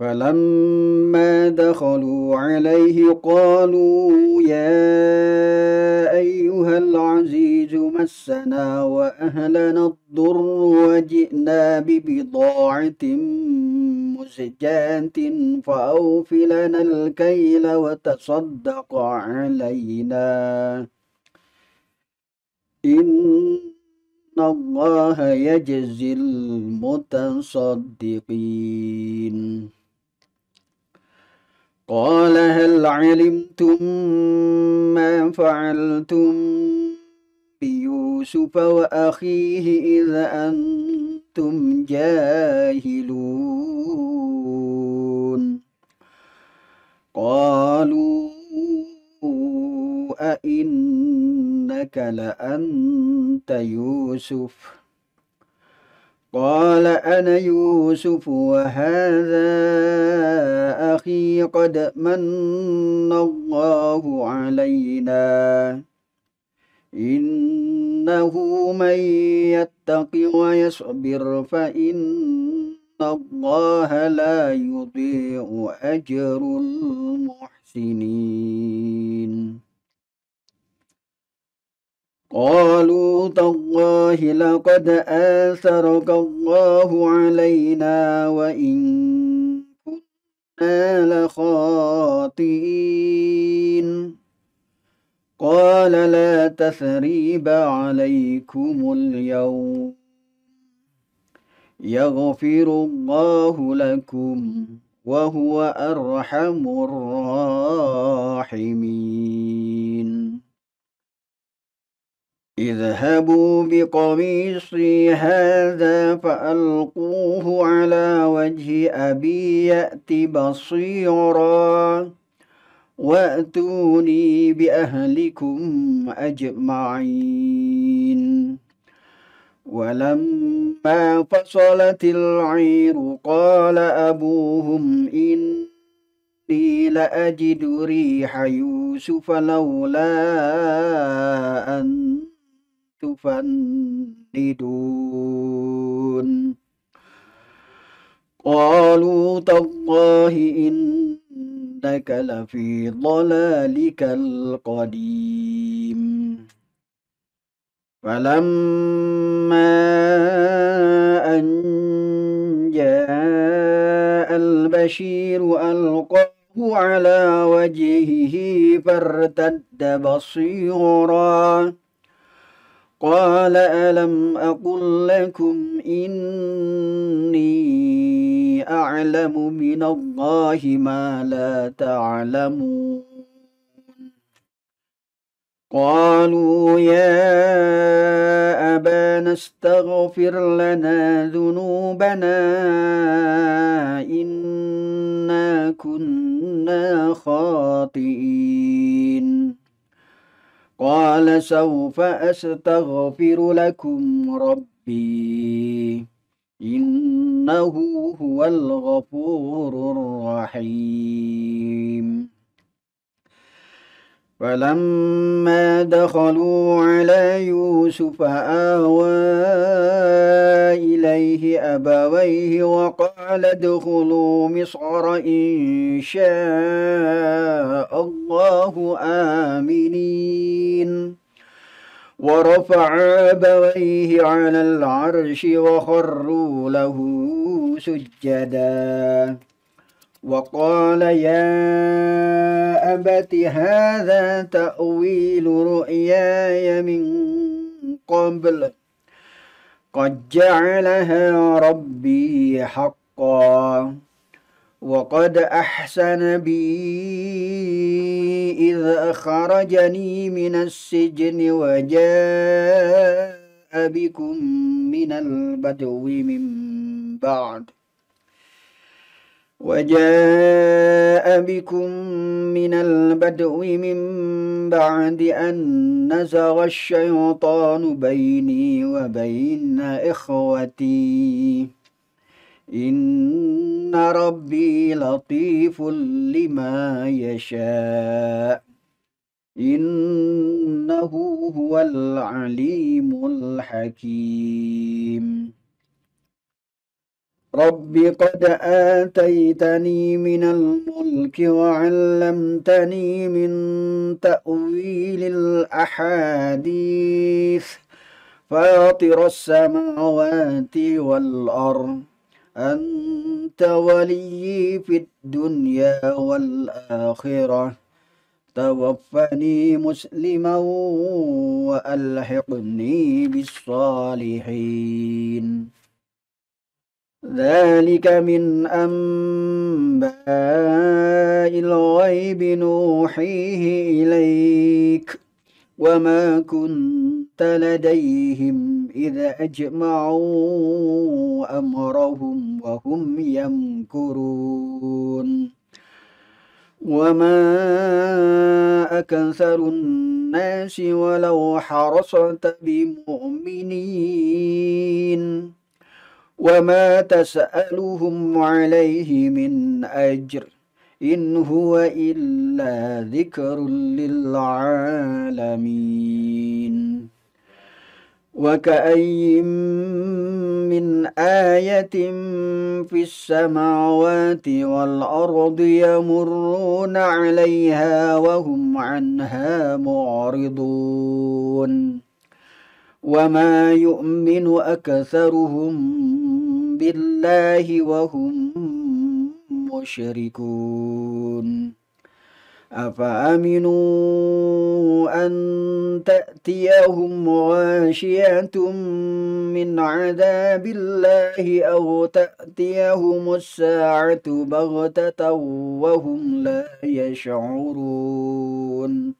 فلما دخلوا عليه قالوا يا أيها العزيز مسنا وأهلنا الضر وجئنا ببضاعة مزجاة فاوفلنا لنا الكيل وتصدق علينا إن الله يجزي المتصدقين قال هل علمتم ما فعلتم بيوسف وأخيه إذ أنتم جاهلون قالوا أئنك لأنت يوسف قال أنا يوسف وهذا أخي قد من الله علينا إنه من يتق ويصبر فإن الله لا يضيع أجر المحسنين قالوا تالله لقد آثرك الله علينا وإن كنا لخاطئين قال لا تثريب عليكم اليوم يغفر الله لكم وهو أرحم الراحمين اذهبوا بقميصي هذا فألقوه على وجه أبي يأت بصيرا وأتوني بأهلكم أجمعين ولما فصلت العير قال أبوهم إني لأجد ريح يوسف لولا أن تفندون قالوا تالله إنك لفي ضلالك القديم فلما أن جاء البشير ألقاه على وجهه فارتد بصيراً قال ألم أقل لكم إني أعلم من الله ما لا تعلمون قالوا يا أبانا استغفر لنا ذنوبنا إنا كنا خاطئين قال سوف أستغفر لكم ربي إنه هو الغفور الرحيم فلما دخلوا على يوسف آوى إليه أبويه وقال ادخلوا مصر إن شاء الله آمنين ورفع أبويه على العرش وخروا له سجداً وقال يا أبت هذا تأويل رؤياي من قبل قد جعلها ربي حقا وقد أحسن بي إذ أخرجني من السجن وجاء بكم من البدو من بعد وجاء بكم من البدو من بعد أن نزغ الشيطان بيني وبين إخوتي إن ربي لطيف لما يشاء إنه هو العليم الحكيم رب قد آتيتني من الملك وعلمتني من تأويل الأحاديث فاطر السماوات والأرض أنت ولي في الدنيا والآخرة توفني مسلما وألحقني بالصالحين ذلك من أنباء الغيب نوحيه إليك وما كنت لديهم إذا أجمعوا أمرهم وهم يمكرون وما أكثر الناس ولو حرصت بمؤمنين وما تسألهم عليه من أجر إن هو إلا ذكر للعالمين وكأي من آية في السماوات والأرض يمرون عليها وهم عنها معرضون وما يؤمن أكثرهم بالله وهم مشركون أفأمنوا أن تأتيهم غاشية من عذاب الله أو تأتيهم الساعة بغتة وهم لا يشعرون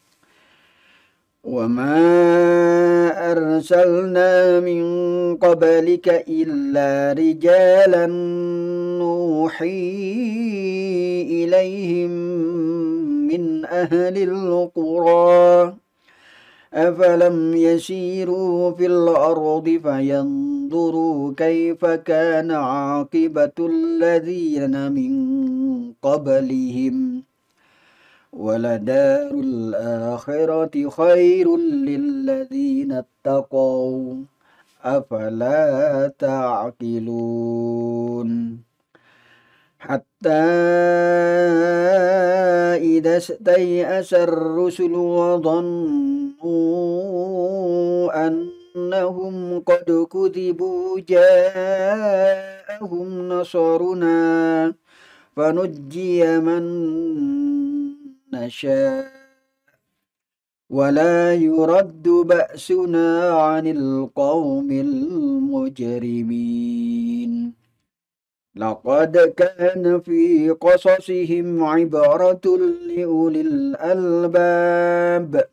وما أرسلنا من قبلك إلا رجالا نوحي إليهم من أهل القرى أفلم يسيروا في الأرض فينظروا كيف كان عاقبة الذين من قبلهم ولدار الآخرة خير للذين اتقوا أفلا تعقلون حتى إذا استيأس الرسل وظنوا أنهم قد كذبوا جاءهم نصرنا فنجي من نشاء ولا يرد بأسنا عن القوم المجرمين لقد كان في قصصهم عبرة لأولي الألباب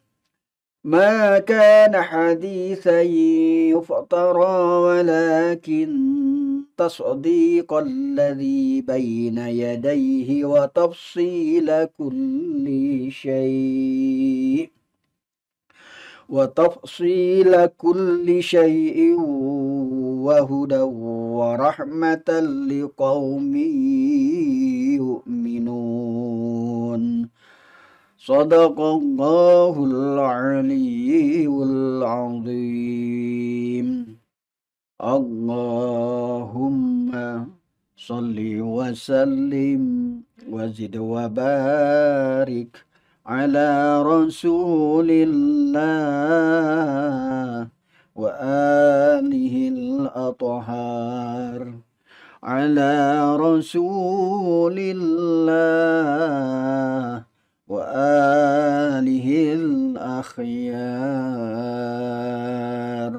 ما كان حديثا يفطر ولكن تصديق الذي بين يديه وتفصيل كل شيء وتفصيل كل شيء وهدى ورحمة لقوم يؤمنون صدق الله العلي العظيم اللهم صل وسلم وزد وبارك على رسول الله وآله الأطهار على رسول الله وآله الأخيار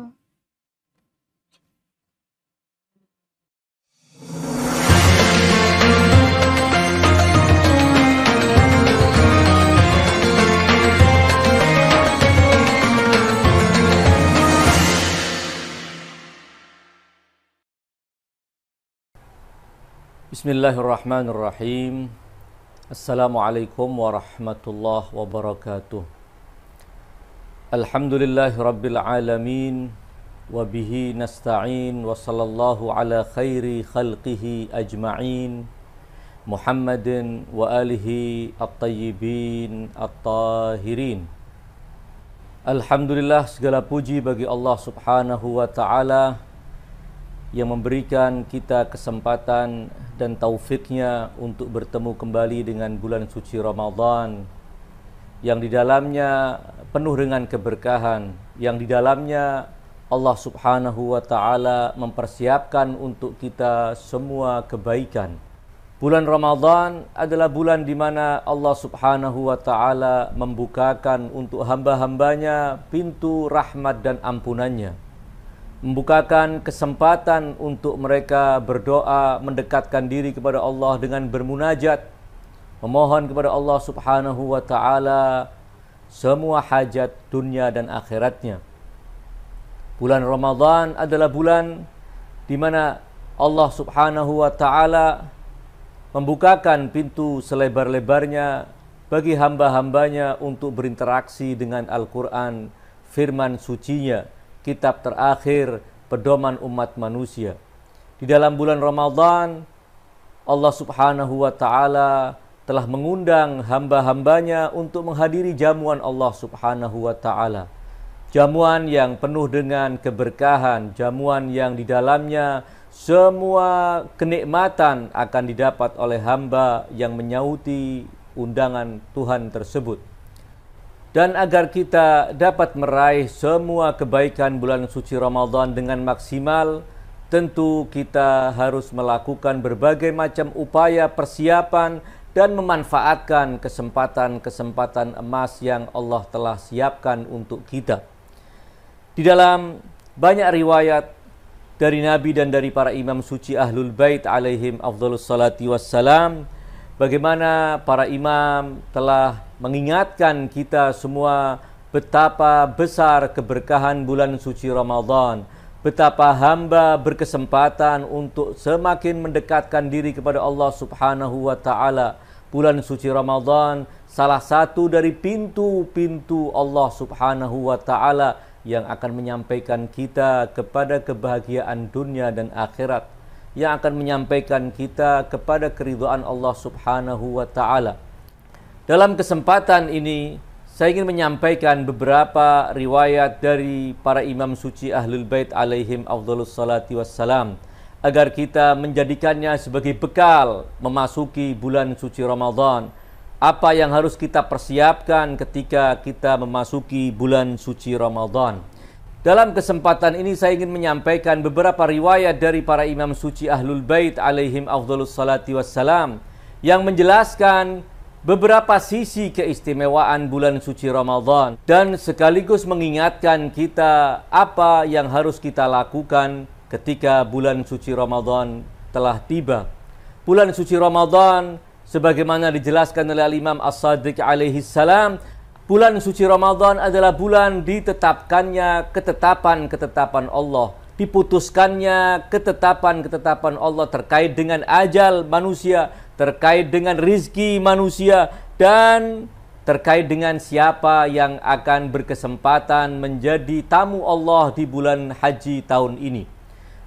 بسم الله الرحمن الرحيم Assalamualaikum warahmatullahi wabarakatuh Alhamdulillahi rabbil alamin Wabihi nasta'in Wa ala khairi khalqihi ajma'in Muhammadin wa alihi at-tayyibin at-tahirin Alhamdulillah segala puji bagi Allah subhanahu wa ta'ala yang memberikan kita kesempatan dan taufiknya untuk bertemu kembali dengan bulan suci Ramadan yang di dalamnya penuh dengan keberkahan yang di dalamnya Allah Subhanahu wa taala mempersiapkan untuk kita semua kebaikan. Bulan Ramadan adalah bulan di mana Allah Subhanahu wa taala membukakan untuk hamba-hambanya pintu rahmat dan ampunannya membukakan kesempatan untuk mereka berdoa, mendekatkan diri kepada Allah dengan bermunajat, memohon kepada Allah Subhanahu wa taala semua hajat dunia dan akhiratnya. Bulan Ramadan adalah bulan di mana Allah Subhanahu wa taala membukakan pintu selebar-lebarnya bagi hamba-hambanya untuk berinteraksi dengan Al-Qur'an, firman sucinya nya kitab terakhir pedoman umat manusia. Di dalam bulan Ramadan, Allah Subhanahu wa taala telah mengundang hamba-hambanya untuk menghadiri jamuan Allah Subhanahu wa taala. Jamuan yang penuh dengan keberkahan, jamuan yang di dalamnya semua kenikmatan akan didapat oleh hamba yang menyauti undangan Tuhan tersebut. Dan agar kita dapat meraih semua kebaikan bulan suci Ramadan dengan maksimal, tentu kita harus melakukan berbagai macam upaya persiapan dan memanfaatkan kesempatan-kesempatan emas yang Allah telah siapkan untuk kita. Di dalam banyak riwayat dari Nabi dan dari para imam suci Ahlul Bait alaihim afdhalus salati wassalam, bagaimana para imam telah mengingatkan kita semua betapa besar keberkahan bulan suci Ramadan. Betapa hamba berkesempatan untuk semakin mendekatkan diri kepada Allah Subhanahu wa taala. Bulan suci Ramadan salah satu dari pintu-pintu Allah Subhanahu wa taala yang akan menyampaikan kita kepada kebahagiaan dunia dan akhirat yang akan menyampaikan kita kepada keridhaan Allah Subhanahu wa taala. Dalam kesempatan ini saya ingin menyampaikan beberapa riwayat dari para imam suci Ahlul Bait alaihim afdhalus salati wassalam agar kita menjadikannya sebagai bekal memasuki bulan suci Ramadan. Apa yang harus kita persiapkan ketika kita memasuki bulan suci Ramadan? Dalam kesempatan ini saya ingin menyampaikan beberapa riwayat dari para imam suci Ahlul Bait alaihim afdhalus salati wassalam yang menjelaskan beberapa sisi keistimewaan bulan suci Ramadan dan sekaligus mengingatkan kita apa yang harus kita lakukan ketika bulan suci Ramadan telah tiba. Bulan suci Ramadan sebagaimana dijelaskan oleh Imam As-Sadiq alaihi salam Bulan suci Ramadan adalah bulan ditetapkannya ketetapan-ketetapan Allah, diputuskannya ketetapan-ketetapan Allah terkait dengan ajal manusia, terkait dengan rizki manusia, dan terkait dengan siapa yang akan berkesempatan menjadi tamu Allah di bulan haji tahun ini.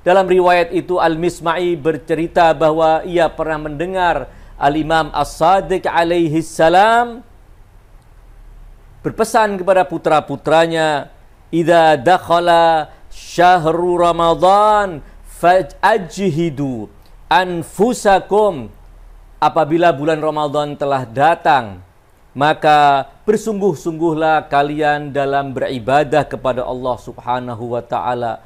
Dalam riwayat itu Al-Misma'i bercerita bahwa ia pernah mendengar Al-Imam As-Sadiq alaihi salam berpesan kepada putra-putranya, "Idza dakhala syahru Ramadan faj'ajhidu anfusakum." Apabila bulan Ramadan telah datang, maka bersungguh-sungguhlah kalian dalam beribadah kepada Allah Subhanahu wa taala.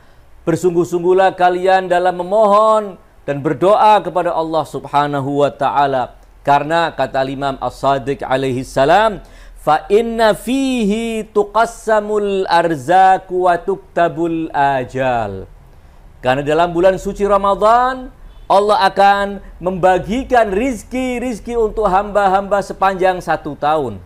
Bersungguh-sungguhlah kalian dalam memohon dan berdoa kepada Allah Subhanahu wa taala. Karena kata Imam As-Sadiq alaihi salam, Fa inna fihi tuqassamul arzaku wa tuktabul ajal. Karena dalam bulan suci Ramadan, Allah akan membagikan rizki-rizki untuk hamba-hamba sepanjang satu tahun.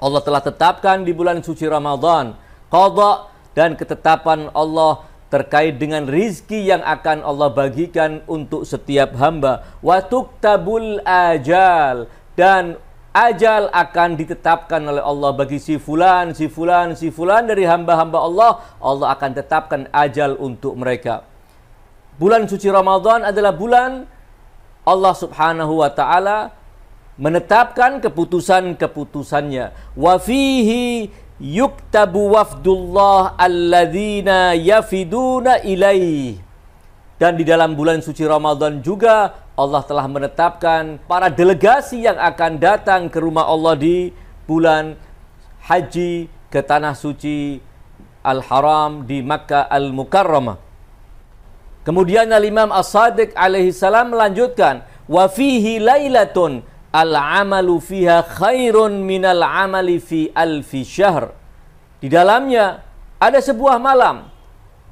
Allah telah tetapkan di bulan suci Ramadan, kodok dan ketetapan Allah terkait dengan rizki yang akan Allah bagikan untuk setiap hamba. Watuk tabul ajal dan ajal akan ditetapkan oleh Allah bagi si fulan, si fulan, si fulan dari hamba-hamba Allah, Allah akan tetapkan ajal untuk mereka. Bulan suci Ramadan adalah bulan Allah Subhanahu wa taala menetapkan keputusan-keputusannya. Wa fihi yuktabu wafdullah alladzina yafiduna ilaih. Dan di dalam bulan suci Ramadan juga Allah telah menetapkan para delegasi yang akan datang ke rumah Allah di bulan haji ke tanah suci Al-Haram di Makkah Al-Mukarramah. Kemudian Al-Imam As-Sadiq alaihi salam melanjutkan, "Wa fihi lailatun al-amalu fiha khairun minal amali fi alfi syahr." Di dalamnya ada sebuah malam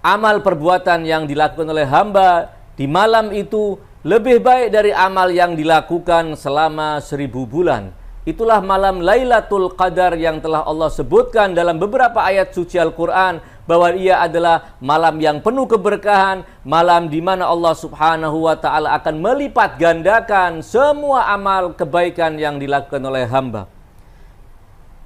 amal perbuatan yang dilakukan oleh hamba di malam itu lebih baik dari amal yang dilakukan selama seribu bulan. Itulah malam Lailatul Qadar yang telah Allah sebutkan dalam beberapa ayat suci Al-Quran bahwa ia adalah malam yang penuh keberkahan, malam di mana Allah Subhanahu wa taala akan melipat gandakan semua amal kebaikan yang dilakukan oleh hamba.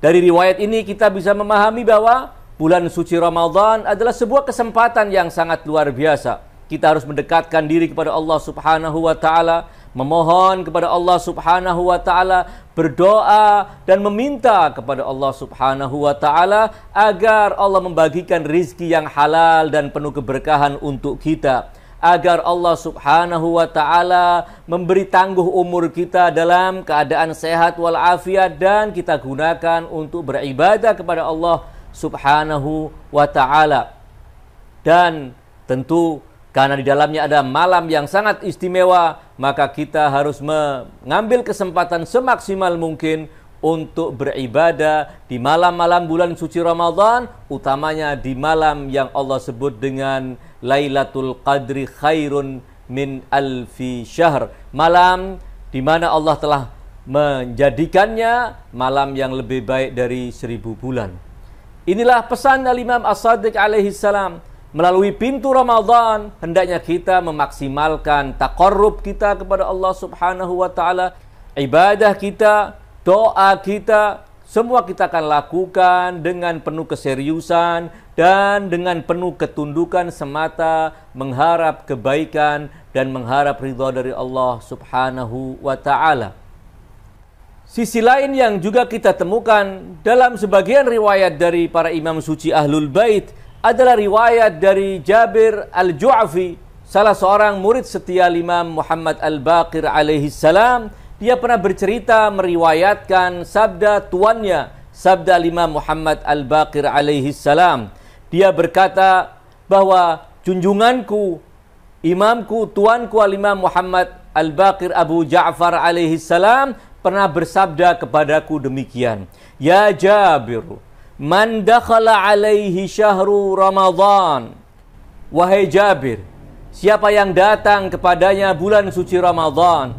Dari riwayat ini kita bisa memahami bahwa bulan suci Ramadan adalah sebuah kesempatan yang sangat luar biasa kita harus mendekatkan diri kepada Allah Subhanahu wa taala, memohon kepada Allah Subhanahu wa taala, berdoa dan meminta kepada Allah Subhanahu wa taala agar Allah membagikan rizki yang halal dan penuh keberkahan untuk kita. Agar Allah Subhanahu wa taala memberi tangguh umur kita dalam keadaan sehat walafiat dan kita gunakan untuk beribadah kepada Allah Subhanahu wa taala. Dan tentu karena di dalamnya ada malam yang sangat istimewa, maka kita harus mengambil kesempatan semaksimal mungkin untuk beribadah di malam-malam bulan suci Ramadan, utamanya di malam yang Allah sebut dengan Lailatul Qadri khairun min alfi syahr. Malam di mana Allah telah menjadikannya malam yang lebih baik dari seribu bulan. Inilah pesan Al-Imam As-Sadiq alaihi salam. Melalui pintu Ramadan, hendaknya kita memaksimalkan takkorup kita kepada Allah Subhanahu wa taala, ibadah kita, doa kita, semua kita akan lakukan dengan penuh keseriusan dan dengan penuh ketundukan semata mengharap kebaikan dan mengharap ridho dari Allah Subhanahu wa taala. Sisi lain yang juga kita temukan dalam sebagian riwayat dari para imam suci Ahlul Bait adalah riwayat dari Jabir Al-Ju'afi, salah seorang murid setia Imam Muhammad Al-Baqir alaihi salam. Dia pernah bercerita meriwayatkan sabda tuannya, sabda Imam Muhammad Al-Baqir alaihi salam. Dia berkata bahwa junjunganku, imamku, tuanku alimah imam Muhammad Al-Baqir Abu Ja'far alaihi salam pernah bersabda kepadaku demikian, "Ya Jabir, Man dakhala alaihi syahru Ramadan. Wahai Jabir, siapa yang datang kepadanya bulan suci Ramadan,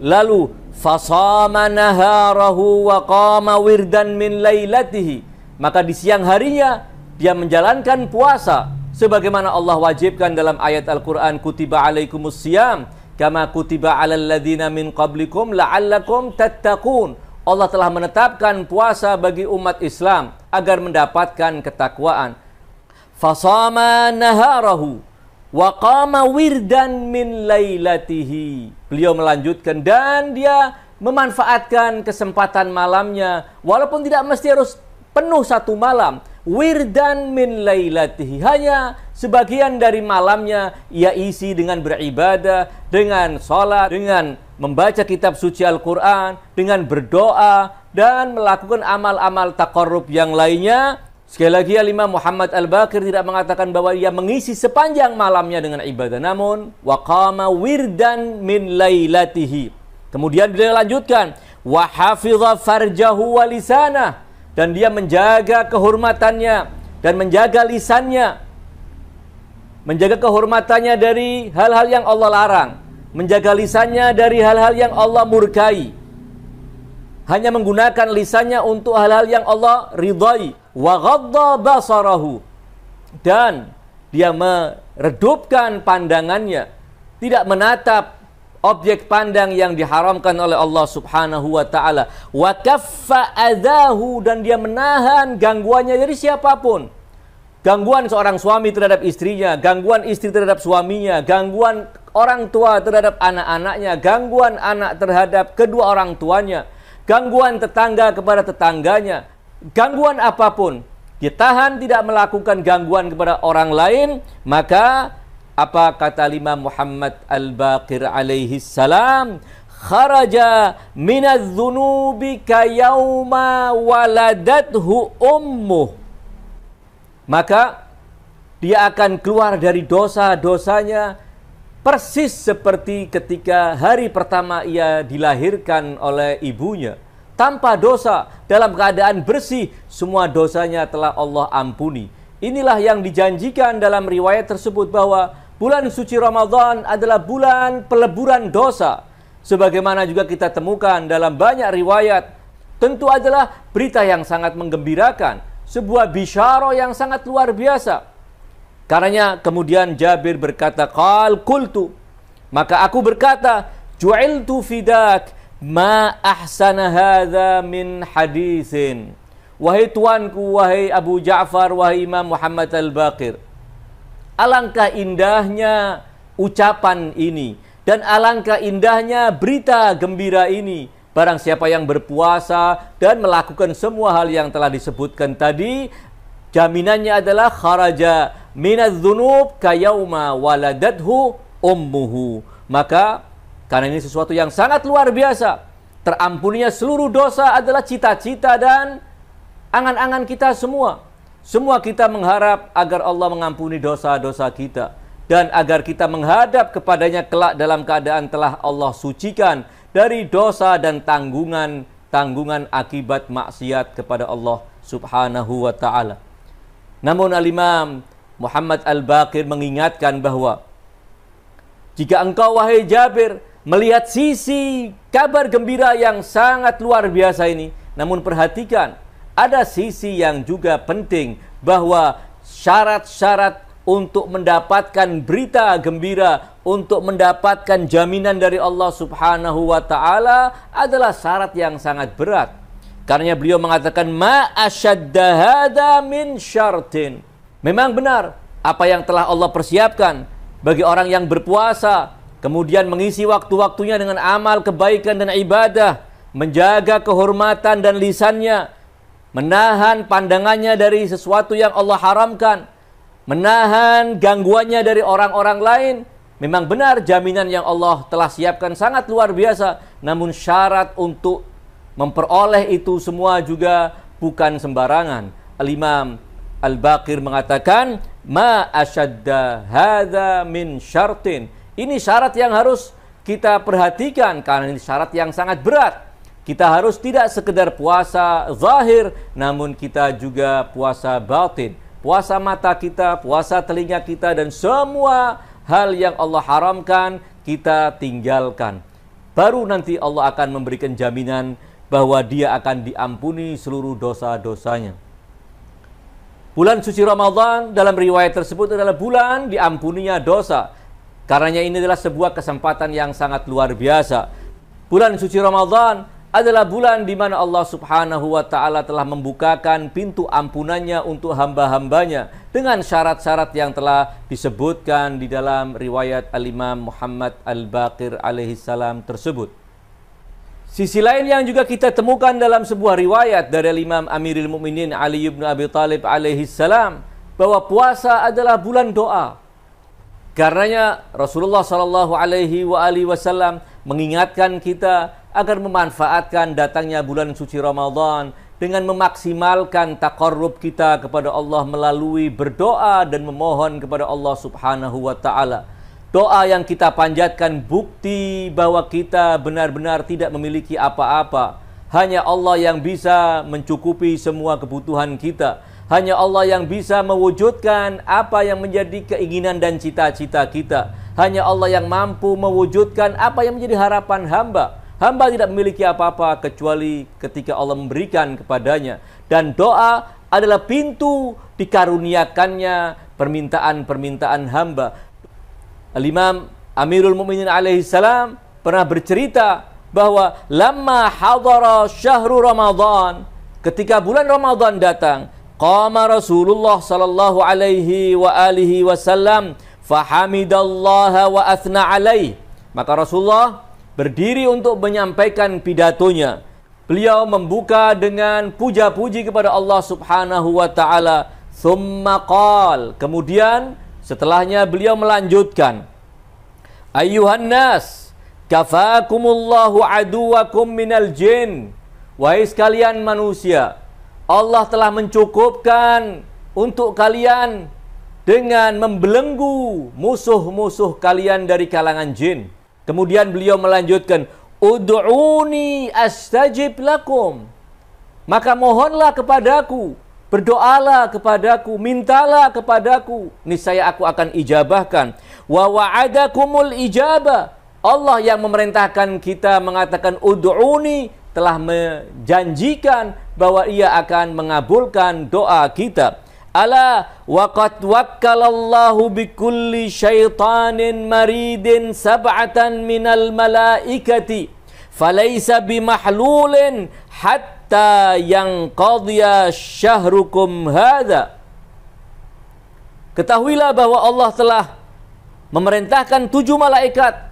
lalu fasama naharahu wa qama wirdan min laylatihi, maka di siang harinya dia menjalankan puasa sebagaimana Allah wajibkan dalam ayat Al-Qur'an kutiba alaikumus siyam kama kutiba alal ladzina min qablikum la'allakum tattaqun Allah telah menetapkan puasa bagi umat Islam agar mendapatkan ketakwaan. Fasama naharahu wa qama wirdan min lailatihi. Beliau melanjutkan dan dia memanfaatkan kesempatan malamnya walaupun tidak mesti harus penuh satu malam wirdan min lailatihi hanya sebagian dari malamnya ia isi dengan beribadah, dengan sholat, dengan membaca kitab suci Al-Quran, dengan berdoa, dan melakukan amal-amal takorub yang lainnya. Sekali lagi Imam Muhammad Al-Bakir tidak mengatakan bahwa ia mengisi sepanjang malamnya dengan ibadah. Namun, waqama wirdan min lailatihi. Kemudian beliau lanjutkan, wa farjahu walisana dan dia menjaga kehormatannya dan menjaga lisannya menjaga kehormatannya dari hal-hal yang Allah larang menjaga lisannya dari hal-hal yang Allah murkai hanya menggunakan lisannya untuk hal-hal yang Allah ridhai wa ghadda basarahu dan dia meredupkan pandangannya tidak menatap objek pandang yang diharamkan oleh Allah Subhanahu wa taala. Wa kaffa adahu dan dia menahan gangguannya dari siapapun. Gangguan seorang suami terhadap istrinya, gangguan istri terhadap suaminya, gangguan orang tua terhadap anak-anaknya, gangguan anak terhadap kedua orang tuanya, gangguan tetangga kepada tetangganya, gangguan apapun. ditahan tidak melakukan gangguan kepada orang lain, maka apa kata lima Muhammad Al-Baqir alaihi salam? Kharaja minaz dhunubi kayauma waladathu ummuh. Maka dia akan keluar dari dosa-dosanya persis seperti ketika hari pertama ia dilahirkan oleh ibunya tanpa dosa dalam keadaan bersih semua dosanya telah Allah ampuni inilah yang dijanjikan dalam riwayat tersebut bahwa Bulan suci Ramadan adalah bulan peleburan dosa. Sebagaimana juga kita temukan dalam banyak riwayat, tentu adalah berita yang sangat menggembirakan, sebuah bisyaro yang sangat luar biasa. Karena kemudian Jabir berkata, "Qal kultu." Maka aku berkata, "Ju'iltu fidak ma ahsana hadza min hadisin." Wahai tuanku, wahai Abu Ja'far, wahai Imam Muhammad Al-Baqir. Alangkah indahnya ucapan ini dan alangkah indahnya berita gembira ini. Barang siapa yang berpuasa dan melakukan semua hal yang telah disebutkan tadi, jaminannya adalah kharaja minaz dzunub kayauma waladathu ummuhu. Maka karena ini sesuatu yang sangat luar biasa, terampuninya seluruh dosa adalah cita-cita dan angan-angan kita semua. Semua kita mengharap agar Allah mengampuni dosa-dosa kita dan agar kita menghadap kepadanya kelak dalam keadaan telah Allah sucikan dari dosa dan tanggungan tanggungan akibat maksiat kepada Allah Subhanahu wa taala. Namun al-Imam Muhammad Al-Baqir mengingatkan bahwa jika engkau wahai Jabir melihat sisi kabar gembira yang sangat luar biasa ini, namun perhatikan ada sisi yang juga penting bahwa syarat-syarat untuk mendapatkan berita gembira, untuk mendapatkan jaminan dari Allah Subhanahu wa taala adalah syarat yang sangat berat. Karena beliau mengatakan ma asyaddahada min syartin. Memang benar apa yang telah Allah persiapkan bagi orang yang berpuasa, kemudian mengisi waktu-waktunya dengan amal kebaikan dan ibadah, menjaga kehormatan dan lisannya, menahan pandangannya dari sesuatu yang Allah haramkan, menahan gangguannya dari orang-orang lain. Memang benar jaminan yang Allah telah siapkan sangat luar biasa, namun syarat untuk memperoleh itu semua juga bukan sembarangan. Al-Imam Al-Baqir mengatakan, "Ma asyadda hadha min syartin." Ini syarat yang harus kita perhatikan karena ini syarat yang sangat berat kita harus tidak sekedar puasa zahir, namun kita juga puasa batin. Puasa mata kita, puasa telinga kita, dan semua hal yang Allah haramkan kita tinggalkan. Baru nanti Allah akan memberikan jaminan bahwa dia akan diampuni seluruh dosa-dosanya. Bulan suci Ramadan dalam riwayat tersebut adalah bulan diampuninya dosa. Karenanya ini adalah sebuah kesempatan yang sangat luar biasa. Bulan suci Ramadan adalah bulan di mana Allah Subhanahu wa taala telah membukakan pintu ampunannya untuk hamba-hambanya dengan syarat-syarat yang telah disebutkan di dalam riwayat Al-Imam Muhammad Al-Baqir alaihi salam tersebut. Sisi lain yang juga kita temukan dalam sebuah riwayat dari Imam Amirul Mukminin Ali bin Abi Talib alaihi salam bahwa puasa adalah bulan doa. Karenanya Rasulullah Shallallahu alaihi wasallam mengingatkan kita agar memanfaatkan datangnya bulan suci Ramadan dengan memaksimalkan takarrub kita kepada Allah melalui berdoa dan memohon kepada Allah Subhanahu wa taala. Doa yang kita panjatkan bukti bahwa kita benar-benar tidak memiliki apa-apa. Hanya Allah yang bisa mencukupi semua kebutuhan kita. Hanya Allah yang bisa mewujudkan apa yang menjadi keinginan dan cita-cita kita. Hanya Allah yang mampu mewujudkan apa yang menjadi harapan hamba. Hamba tidak memiliki apa-apa kecuali ketika Allah memberikan kepadanya. Dan doa adalah pintu dikaruniakannya permintaan-permintaan hamba. Al-Imam Amirul Mukminin alaihi salam pernah bercerita bahwa lama hadara syahru Ramadan, ketika bulan Ramadan datang, qama Rasulullah sallallahu alaihi wa alihi wasallam fahamidallaha wa athna alaihi. Maka Rasulullah berdiri untuk menyampaikan pidatonya. Beliau membuka dengan puja-puji kepada Allah Subhanahu wa taala. Thumma qal. Kemudian setelahnya beliau melanjutkan. Ayuhan nas, kafakumullahu aduwakum minal jin. Wahai sekalian manusia, Allah telah mencukupkan untuk kalian dengan membelenggu musuh-musuh kalian dari kalangan jin. Kemudian beliau melanjutkan, "Ud'uni astajib lakum." Maka mohonlah kepadaku, berdoalah kepadaku, mintalah kepadaku, niscaya aku akan ijabahkan. Wa wa'adakumul ijabah. Allah yang memerintahkan kita mengatakan ud'uni telah menjanjikan bahwa ia akan mengabulkan doa kita. Ala waqad wakkalallahu bikulli syaitanin maridin sab'atan minal malaikati falaysa bimahlulin hatta yang qadhiya syahrukum hadza Ketahuilah bahwa Allah telah memerintahkan tujuh malaikat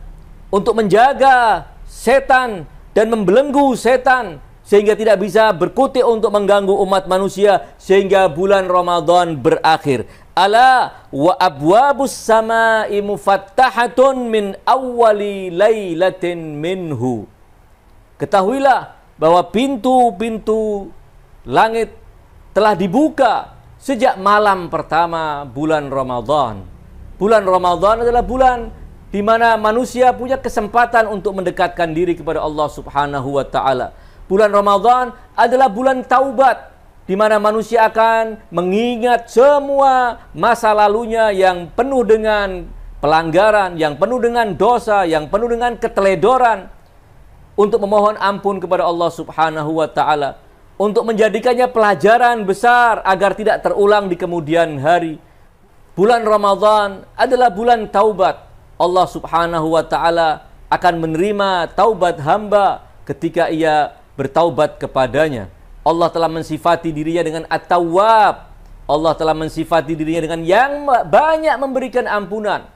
untuk menjaga setan dan membelenggu setan sehingga tidak bisa berkutik untuk mengganggu umat manusia sehingga bulan Ramadan berakhir. Ala wa abwabus sama'i mufattahatun min awwali lailatin minhu. Ketahuilah bahwa pintu-pintu langit telah dibuka sejak malam pertama bulan Ramadan. Bulan Ramadan adalah bulan di mana manusia punya kesempatan untuk mendekatkan diri kepada Allah Subhanahu wa taala bulan Ramadan adalah bulan taubat di mana manusia akan mengingat semua masa lalunya yang penuh dengan pelanggaran, yang penuh dengan dosa, yang penuh dengan keteledoran untuk memohon ampun kepada Allah Subhanahu wa taala, untuk menjadikannya pelajaran besar agar tidak terulang di kemudian hari. Bulan Ramadan adalah bulan taubat. Allah Subhanahu wa taala akan menerima taubat hamba ketika ia bertaubat kepadanya. Allah telah mensifati dirinya dengan at-tawwab. Allah telah mensifati dirinya dengan yang banyak memberikan ampunan.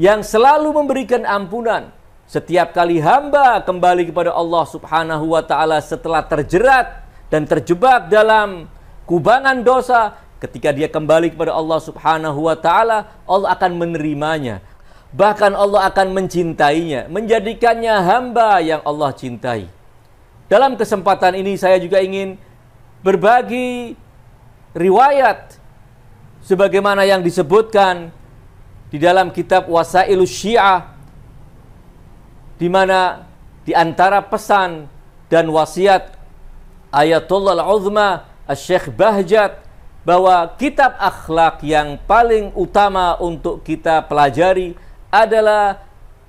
Yang selalu memberikan ampunan. Setiap kali hamba kembali kepada Allah Subhanahu wa taala setelah terjerat dan terjebak dalam kubangan dosa, ketika dia kembali kepada Allah Subhanahu wa taala, Allah akan menerimanya. Bahkan Allah akan mencintainya, menjadikannya hamba yang Allah cintai. Dalam kesempatan ini saya juga ingin berbagi riwayat sebagaimana yang disebutkan di dalam kitab Wasailus Syiah di mana di antara pesan dan wasiat Ayatullah Al-Uzma Syekh Bahjat bahwa kitab akhlak yang paling utama untuk kita pelajari adalah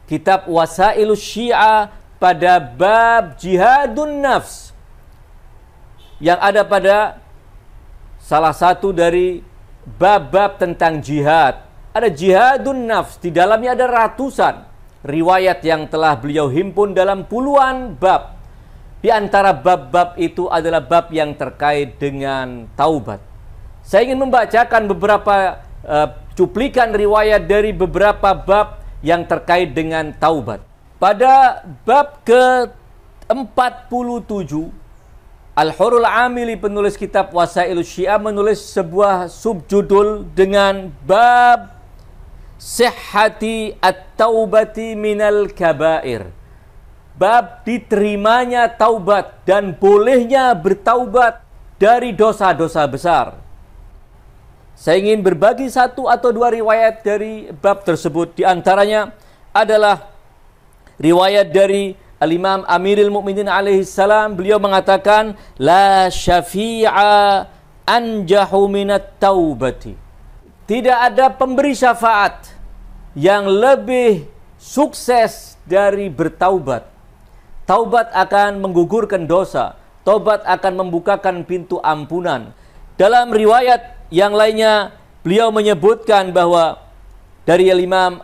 kitab Wasailus Syiah pada bab jihadun nafs yang ada pada salah satu dari bab-bab tentang jihad. Ada jihadun nafs, di dalamnya ada ratusan riwayat yang telah beliau himpun dalam puluhan bab. Di antara bab-bab itu adalah bab yang terkait dengan taubat. Saya ingin membacakan beberapa uh, cuplikan riwayat dari beberapa bab yang terkait dengan taubat. Pada bab ke-47 Al-Hurul Amili penulis kitab Wasailu Syiah menulis sebuah subjudul dengan bab Sihati At-Taubati Minal Kabair Bab diterimanya taubat dan bolehnya bertaubat dari dosa-dosa besar. Saya ingin berbagi satu atau dua riwayat dari bab tersebut. Di antaranya adalah riwayat dari Al-Imam Amirul Mukminin alaihi salam beliau mengatakan la syafi'a anjahu minat taubati. Tidak ada pemberi syafaat yang lebih sukses dari bertaubat. Taubat akan menggugurkan dosa, taubat akan membukakan pintu ampunan. Dalam riwayat yang lainnya beliau menyebutkan bahwa dari Al Imam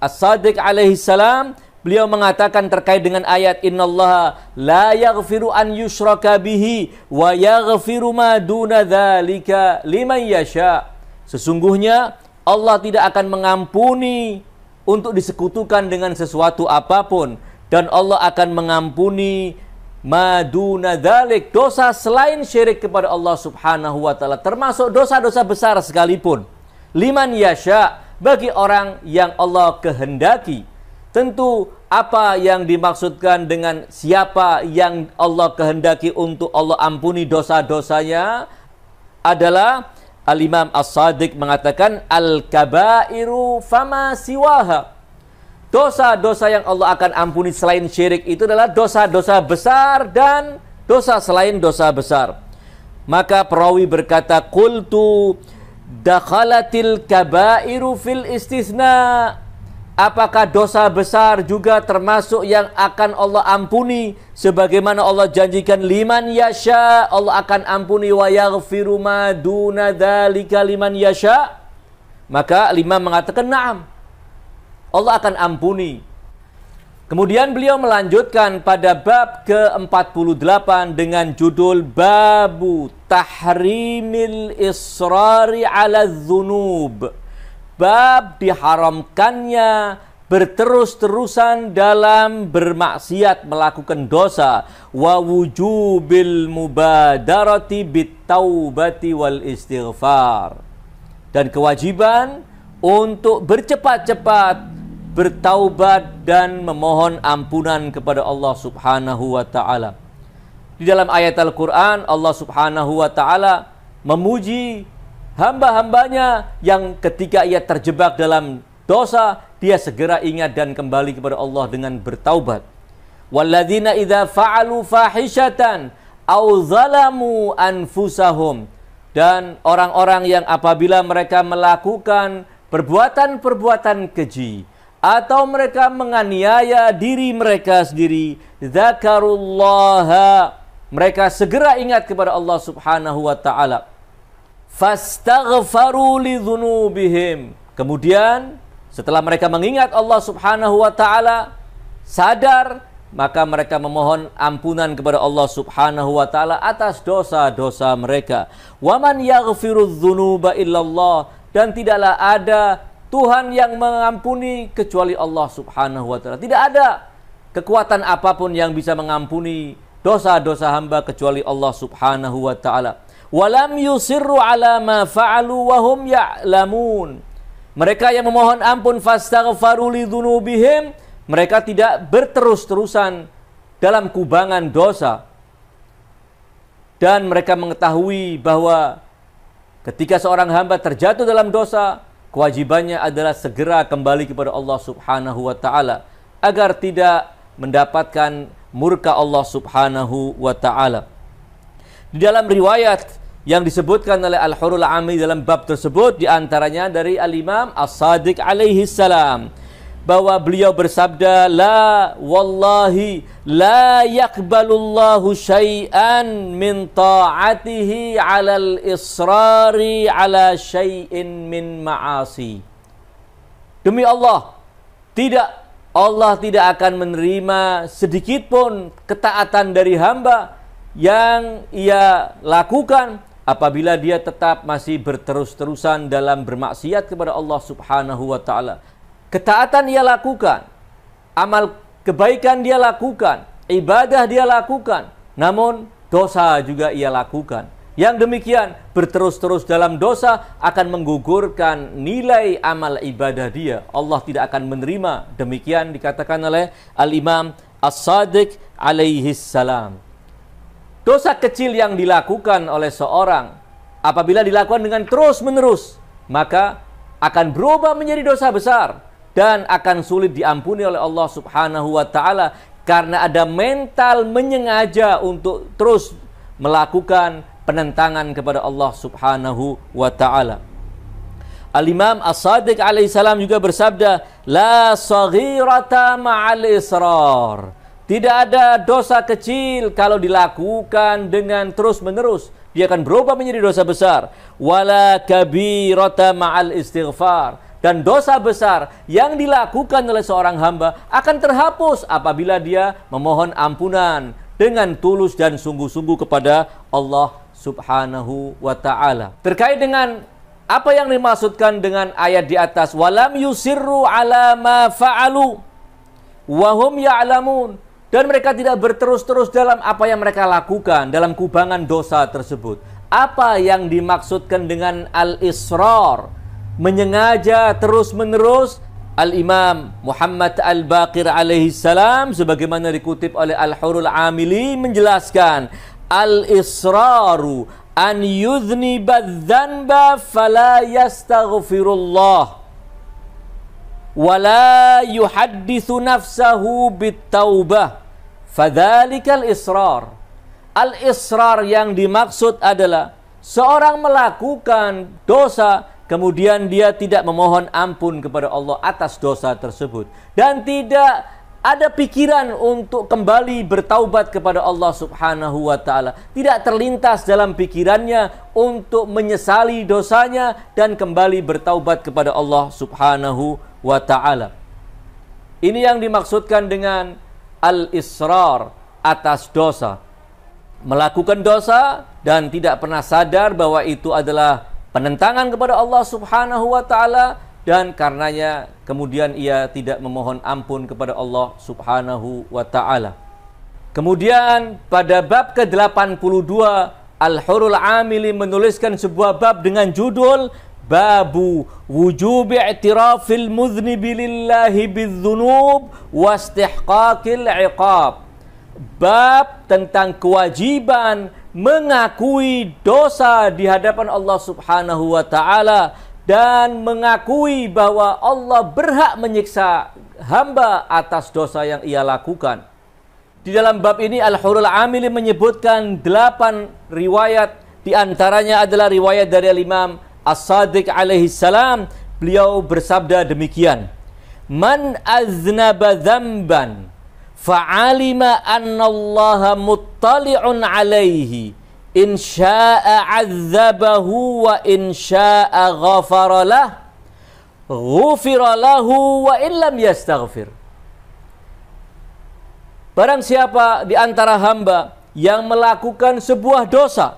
As-Sadiq alaihi salam Beliau mengatakan terkait dengan ayat innallaha la yaghfiru an yushraka bihi wa yaghfiru ma duna dzalika liman yasha. Sesungguhnya Allah tidak akan mengampuni untuk disekutukan dengan sesuatu apapun dan Allah akan mengampuni maduna dzalik dosa selain syirik kepada Allah Subhanahu wa taala termasuk dosa-dosa besar sekalipun. Liman yasha bagi orang yang Allah kehendaki. Tentu apa yang dimaksudkan dengan siapa yang Allah kehendaki untuk Allah ampuni dosa-dosanya adalah Al-Imam As-Sadiq mengatakan Al-Kabairu fama siwaha Dosa-dosa yang Allah akan ampuni selain syirik itu adalah dosa-dosa besar dan dosa selain dosa besar Maka perawi berkata Kultu dakhalatil kabairu fil istisna Apakah dosa besar juga termasuk yang akan Allah ampuni sebagaimana Allah janjikan liman yasha Allah akan ampuni wa yaghfiru ma duna dzalika liman yasha maka lima mengatakan na'am Allah akan ampuni Kemudian beliau melanjutkan pada bab ke-48 dengan judul Babu Tahrimil Israri ala Dzunub sebab diharamkannya berterus-terusan dalam bermaksiat melakukan dosa wa wujubil mubadarati bitaubati wal istighfar dan kewajiban untuk bercepat-cepat bertaubat dan memohon ampunan kepada Allah Subhanahu wa taala. Di dalam ayat Al-Qur'an Allah Subhanahu wa taala memuji hamba-hambanya yang ketika ia terjebak dalam dosa, dia segera ingat dan kembali kepada Allah dengan bertaubat. Walladzina idza fa'alu fahishatan aw zalamu anfusahum dan orang-orang yang apabila mereka melakukan perbuatan-perbuatan keji atau mereka menganiaya diri mereka sendiri zakarullaha mereka segera ingat kepada Allah Subhanahu wa taala fastaghfaru lidzunubihim. Kemudian setelah mereka mengingat Allah Subhanahu wa taala, sadar maka mereka memohon ampunan kepada Allah Subhanahu wa taala atas dosa-dosa mereka. Waman yaghfirudz dzunuba illallah dan tidaklah ada Tuhan yang mengampuni kecuali Allah Subhanahu wa taala. Tidak ada kekuatan apapun yang bisa mengampuni dosa-dosa hamba kecuali Allah Subhanahu wa taala walam yusirru ala fa'alu wahum ya ya'lamun. Mereka yang memohon ampun fastaghfaru lidzunubihim, mereka tidak berterus-terusan dalam kubangan dosa. Dan mereka mengetahui bahwa ketika seorang hamba terjatuh dalam dosa, kewajibannya adalah segera kembali kepada Allah Subhanahu wa taala agar tidak mendapatkan murka Allah Subhanahu wa taala. Di dalam riwayat yang disebutkan oleh Al-Hurul Ami dalam bab tersebut diantaranya dari Al-Imam As-Sadiq alaihi salam bahwa beliau bersabda la wallahi la yaqbalullahu syai'an min ta'atihi al israri 'ala syai'in min ma'asi Demi Allah tidak Allah tidak akan menerima sedikit pun ketaatan dari hamba yang ia lakukan apabila dia tetap masih berterus-terusan dalam bermaksiat kepada Allah Subhanahu wa taala. Ketaatan dia lakukan, amal kebaikan dia lakukan, ibadah dia lakukan, namun dosa juga ia lakukan. Yang demikian berterus-terus dalam dosa akan menggugurkan nilai amal ibadah dia. Allah tidak akan menerima. Demikian dikatakan oleh Al-Imam As-Sadiq alaihi salam. Dosa kecil yang dilakukan oleh seorang apabila dilakukan dengan terus-menerus, maka akan berubah menjadi dosa besar dan akan sulit diampuni oleh Allah Subhanahu wa taala karena ada mental menyengaja untuk terus melakukan penentangan kepada Allah Subhanahu wa taala. Al-Imam As-Sadiq alaihissalam juga bersabda, La saghirata ma'al israr. Tidak ada dosa kecil kalau dilakukan dengan terus-menerus. Dia akan berubah menjadi dosa besar. Wala kabirata ma'al istighfar. Dan dosa besar yang dilakukan oleh seorang hamba akan terhapus apabila dia memohon ampunan dengan tulus dan sungguh-sungguh kepada Allah Subhanahu wa taala. Terkait dengan apa yang dimaksudkan dengan ayat di atas walam yusirru ala ma fa'alu Wahum ya'lamun. Dan mereka tidak berterus-terus dalam apa yang mereka lakukan dalam kubangan dosa tersebut. Apa yang dimaksudkan dengan al-israr? Menyengaja terus-menerus Al-Imam Muhammad Al-Baqir alaihi salam sebagaimana dikutip oleh Al-Hurul Amili menjelaskan al-israru an yudhniba dzanba fala yastaghfirullah wala yuhaddithu nafsahu bitaubah fadzalikal israr al israr yang dimaksud adalah seorang melakukan dosa kemudian dia tidak memohon ampun kepada Allah atas dosa tersebut dan tidak ada pikiran untuk kembali bertaubat kepada Allah Subhanahu wa taala. Tidak terlintas dalam pikirannya untuk menyesali dosanya dan kembali bertaubat kepada Allah Subhanahu wa taala. Ini yang dimaksudkan dengan al-israr atas dosa. Melakukan dosa dan tidak pernah sadar bahwa itu adalah penentangan kepada Allah Subhanahu wa taala dan karenanya kemudian ia tidak memohon ampun kepada Allah Subhanahu wa taala. Kemudian pada bab ke-82 Al-Hurul Amili menuliskan sebuah bab dengan judul Babu wujubi i'tirafil mudhnibi lillahi bidzunub wastihqaqil iqab. Bab tentang kewajiban mengakui dosa di hadapan Allah Subhanahu wa taala dan mengakui bahwa Allah berhak menyiksa hamba atas dosa yang ia lakukan. Di dalam bab ini Al-Hurul Amili menyebutkan delapan riwayat di antaranya adalah riwayat dari Imam As-Sadiq alaihi salam beliau bersabda demikian Man aznaba dzamban fa'alima anna Allaha muttali'un alaihi insya'a azzabahu wa insya'a ghafaralah ghufira lahu wa lam yastaghfir Barang siapa di antara hamba yang melakukan sebuah dosa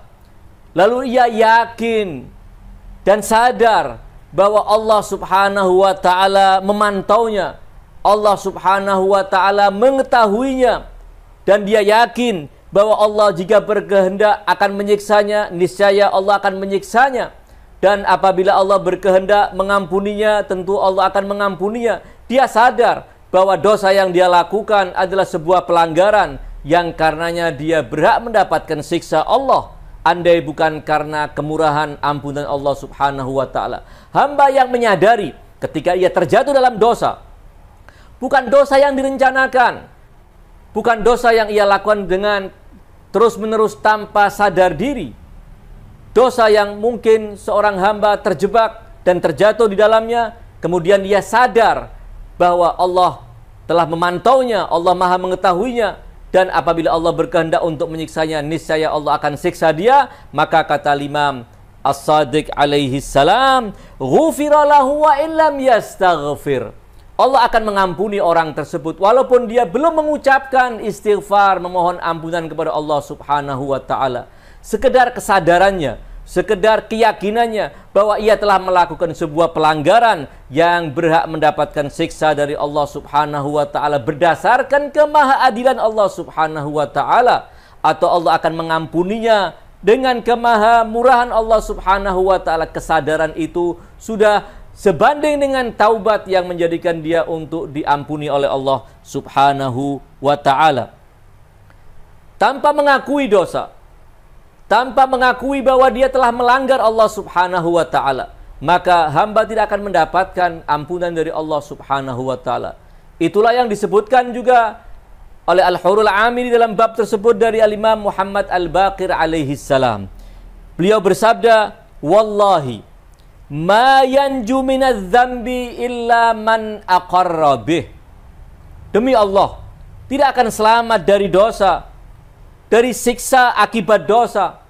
lalu ia yakin dan sadar bahwa Allah Subhanahu wa taala memantaunya, Allah Subhanahu wa taala mengetahuinya dan dia yakin bahwa Allah jika berkehendak akan menyiksanya, niscaya Allah akan menyiksanya. Dan apabila Allah berkehendak mengampuninya, tentu Allah akan mengampuninya. Dia sadar bahwa dosa yang dia lakukan adalah sebuah pelanggaran yang karenanya dia berhak mendapatkan siksa Allah andai bukan karena kemurahan ampunan Allah Subhanahu wa taala. Hamba yang menyadari ketika ia terjatuh dalam dosa bukan dosa yang direncanakan, bukan dosa yang ia lakukan dengan terus-menerus tanpa sadar diri, dosa yang mungkin seorang hamba terjebak dan terjatuh di dalamnya, kemudian dia sadar bahwa Allah telah memantaunya, Allah Maha mengetahuinya, dan apabila Allah berkehendak untuk menyiksanya niscaya Allah akan siksa dia maka kata Imam As-Sadiq alaihi salam ghufira lahu wa illam yastaghfir Allah akan mengampuni orang tersebut walaupun dia belum mengucapkan istighfar memohon ampunan kepada Allah Subhanahu wa taala. Sekedar kesadarannya, sekedar keyakinannya bahwa ia telah melakukan sebuah pelanggaran yang berhak mendapatkan siksa dari Allah Subhanahu wa taala berdasarkan kemahaadilan Allah Subhanahu wa taala atau Allah akan mengampuninya dengan kemaha murahan Allah Subhanahu wa taala kesadaran itu sudah sebanding dengan taubat yang menjadikan dia untuk diampuni oleh Allah Subhanahu wa taala. Tanpa mengakui dosa, tanpa mengakui bahwa dia telah melanggar Allah Subhanahu wa taala, maka hamba tidak akan mendapatkan ampunan dari Allah Subhanahu wa taala. Itulah yang disebutkan juga oleh Al-Hurul di dalam bab tersebut dari Al-Imam Muhammad Al-Baqir alaihi salam. Beliau bersabda, "Wallahi ma yanju dzambi illa man aqarrabih Demi Allah, tidak akan selamat dari dosa, dari siksa akibat dosa,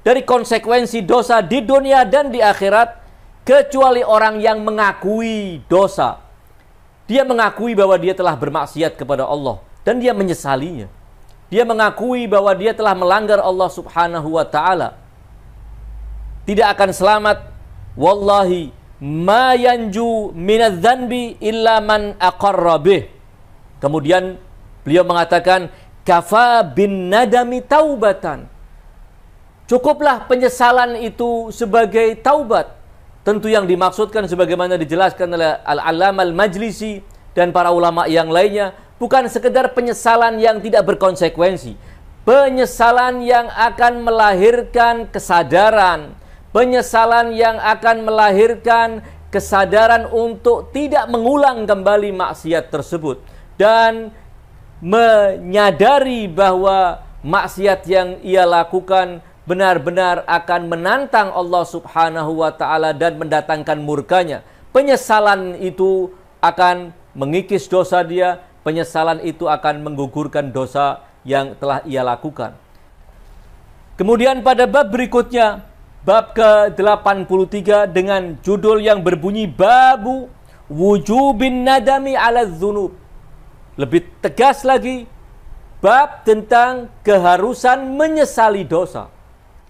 dari konsekuensi dosa di dunia dan di akhirat kecuali orang yang mengakui dosa. Dia mengakui bahwa dia telah bermaksiat kepada Allah dan dia menyesalinya. Dia mengakui bahwa dia telah melanggar Allah Subhanahu wa taala. Tidak akan selamat wallahi ma yanju minadzanbi illa man aqarra Kemudian beliau mengatakan kafa bin nadami taubatan. Cukuplah penyesalan itu sebagai taubat. Tentu yang dimaksudkan sebagaimana dijelaskan oleh Al-Alam Al-Majlisi dan para ulama yang lainnya bukan sekedar penyesalan yang tidak berkonsekuensi. Penyesalan yang akan melahirkan kesadaran, penyesalan yang akan melahirkan kesadaran untuk tidak mengulang kembali maksiat tersebut dan menyadari bahwa maksiat yang ia lakukan benar-benar akan menantang Allah Subhanahu wa taala dan mendatangkan murkanya. Penyesalan itu akan mengikis dosa dia, penyesalan itu akan menggugurkan dosa yang telah ia lakukan. Kemudian pada bab berikutnya bab ke-83 dengan judul yang berbunyi Babu Wujubin Nadami ala Zunub. Lebih tegas lagi, bab tentang keharusan menyesali dosa.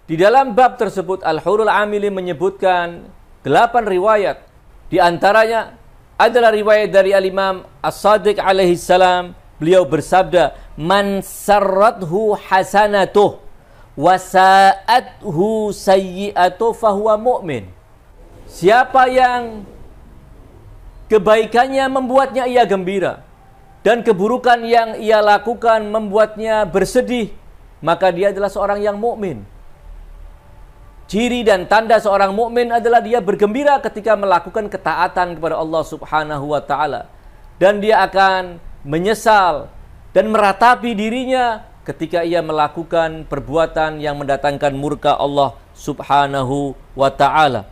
Di dalam bab tersebut Al-Hurul Amili menyebutkan delapan riwayat. Di antaranya adalah riwayat dari Al-Imam As-Sadiq alaihi salam. Beliau bersabda, "Man sarrathu hasanatuh wasa'athu sayyi'atu fahuwa mu'min. Siapa yang kebaikannya membuatnya ia gembira dan keburukan yang ia lakukan membuatnya bersedih, maka dia adalah seorang yang mukmin. Ciri dan tanda seorang mukmin adalah dia bergembira ketika melakukan ketaatan kepada Allah Subhanahu wa taala dan dia akan menyesal dan meratapi dirinya ketika ia melakukan perbuatan yang mendatangkan murka Allah Subhanahu wa taala.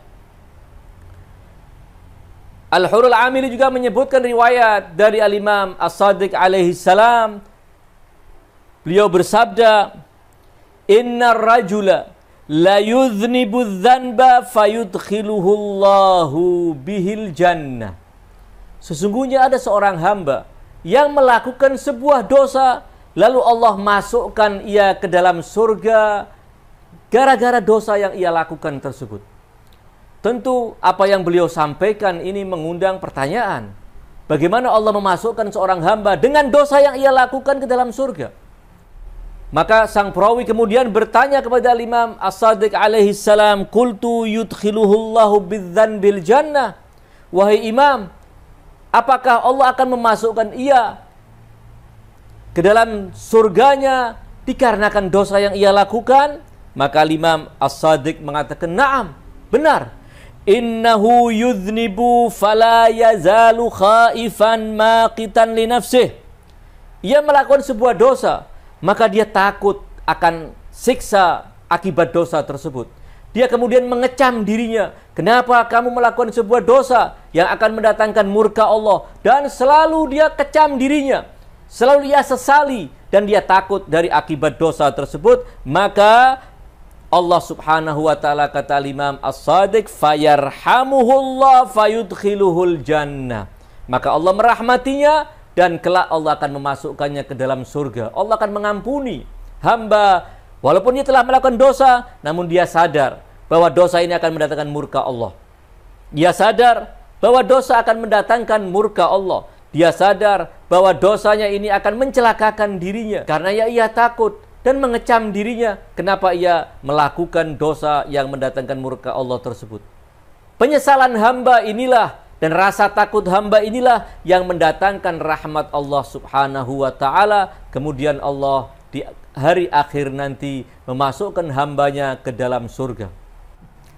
Al-Hurul Amili juga menyebutkan riwayat dari Al-Imam As-Sadiq alaihi salam. Beliau bersabda, "Inna rajula la yudhnibu dhanba fayudkhiluhu Allahu bihil jannah." Sesungguhnya ada seorang hamba yang melakukan sebuah dosa Lalu Allah masukkan ia ke dalam surga gara-gara dosa yang ia lakukan tersebut. Tentu apa yang beliau sampaikan ini mengundang pertanyaan. Bagaimana Allah memasukkan seorang hamba dengan dosa yang ia lakukan ke dalam surga? Maka sang perawi kemudian bertanya kepada Imam As-Sadiq alaihi salam, "Qultu yudkhiluhullahu bil jannah?" Wahai Imam, apakah Allah akan memasukkan ia ke dalam surganya dikarenakan dosa yang ia lakukan? Maka Imam As-Sadiq mengatakan, "Na'am, benar. Innahu yudhnibu fala yazalu khaifan maqitan li nafsih." Ia melakukan sebuah dosa, maka dia takut akan siksa akibat dosa tersebut. Dia kemudian mengecam dirinya. Kenapa kamu melakukan sebuah dosa yang akan mendatangkan murka Allah? Dan selalu dia kecam dirinya selalu dia sesali dan dia takut dari akibat dosa tersebut, maka Allah Subhanahu wa taala kata Imam As-Sadiq fayarhamuhullah fayudkhiluhul jannah. Maka Allah merahmatinya dan kelak Allah akan memasukkannya ke dalam surga. Allah akan mengampuni hamba walaupun dia telah melakukan dosa namun dia sadar bahwa dosa ini akan mendatangkan murka Allah. Dia sadar bahwa dosa akan mendatangkan murka Allah dia sadar bahwa dosanya ini akan mencelakakan dirinya karena ya ia takut dan mengecam dirinya kenapa ia melakukan dosa yang mendatangkan murka Allah tersebut. Penyesalan hamba inilah dan rasa takut hamba inilah yang mendatangkan rahmat Allah Subhanahu wa taala. Kemudian Allah di hari akhir nanti memasukkan hambanya ke dalam surga.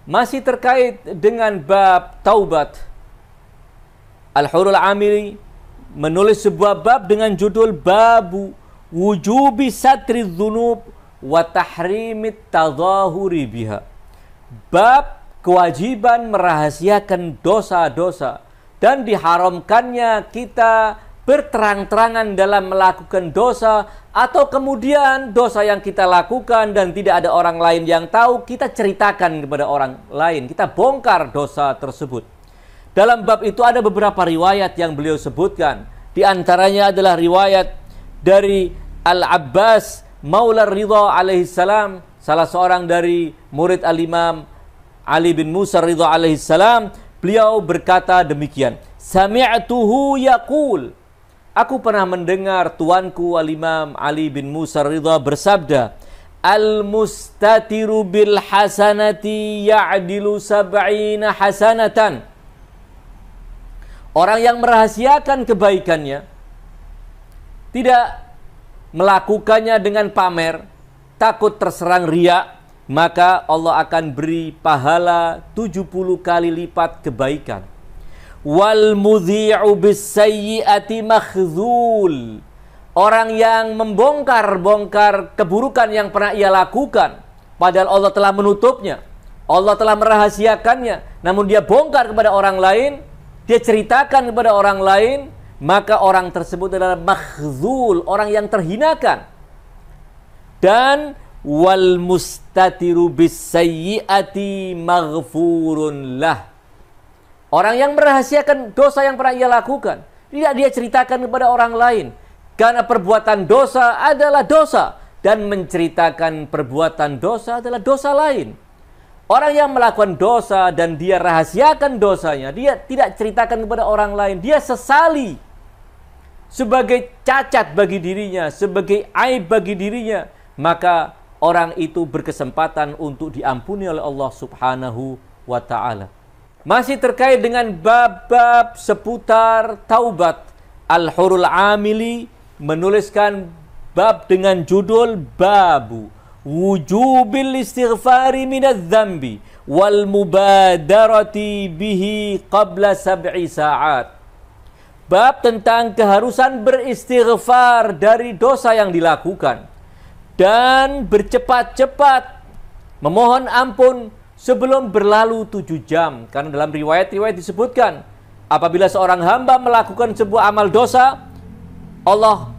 Masih terkait dengan bab taubat. Al-Hurul Amiri menulis sebuah bab dengan judul Babu Wujubi Satri Dhunub wa Tahrimit Tadahuri Biha. Bab kewajiban merahasiakan dosa-dosa dan diharamkannya kita berterang-terangan dalam melakukan dosa atau kemudian dosa yang kita lakukan dan tidak ada orang lain yang tahu kita ceritakan kepada orang lain kita bongkar dosa tersebut dalam bab itu ada beberapa riwayat yang beliau sebutkan. Di antaranya adalah riwayat dari Al-Abbas Maular Ridha alaihi salam, salah seorang dari murid Al-Imam Ali bin Musa Ridha alaihi salam, beliau berkata demikian, "Sami'tuhu yaqul" Aku pernah mendengar tuanku Al-Imam Ali bin Musa Ridha bersabda, "Al-mustatiru bil hasanati ya'dilu sab'ina hasanatan." Orang yang merahasiakan kebaikannya tidak melakukannya dengan pamer, takut terserang riak, maka Allah akan beri pahala 70 kali lipat kebaikan. Wal mudhi'u bisayyi'ati makhzul. Orang yang membongkar-bongkar keburukan yang pernah ia lakukan, padahal Allah telah menutupnya, Allah telah merahasiakannya, namun dia bongkar kepada orang lain, dia ceritakan kepada orang lain, maka orang tersebut adalah makhzul, orang yang terhinakan. Dan wal mustatiru bisayyiati maghfurun lah. Orang yang merahasiakan dosa yang pernah ia lakukan, tidak dia ceritakan kepada orang lain karena perbuatan dosa adalah dosa dan menceritakan perbuatan dosa adalah dosa lain. Orang yang melakukan dosa dan dia rahasiakan dosanya, dia tidak ceritakan kepada orang lain, dia sesali sebagai cacat bagi dirinya, sebagai aib bagi dirinya, maka orang itu berkesempatan untuk diampuni oleh Allah Subhanahu wa taala. Masih terkait dengan bab-bab seputar taubat, Al-Hurul Amili menuliskan bab dengan judul Babu wujubil istighfari minadz-dzambi wal mubadarati bihi qabla sab'i sa'at. Bab tentang keharusan beristighfar dari dosa yang dilakukan dan bercepat-cepat memohon ampun sebelum berlalu tujuh jam. Karena dalam riwayat-riwayat disebutkan apabila seorang hamba melakukan sebuah amal dosa, Allah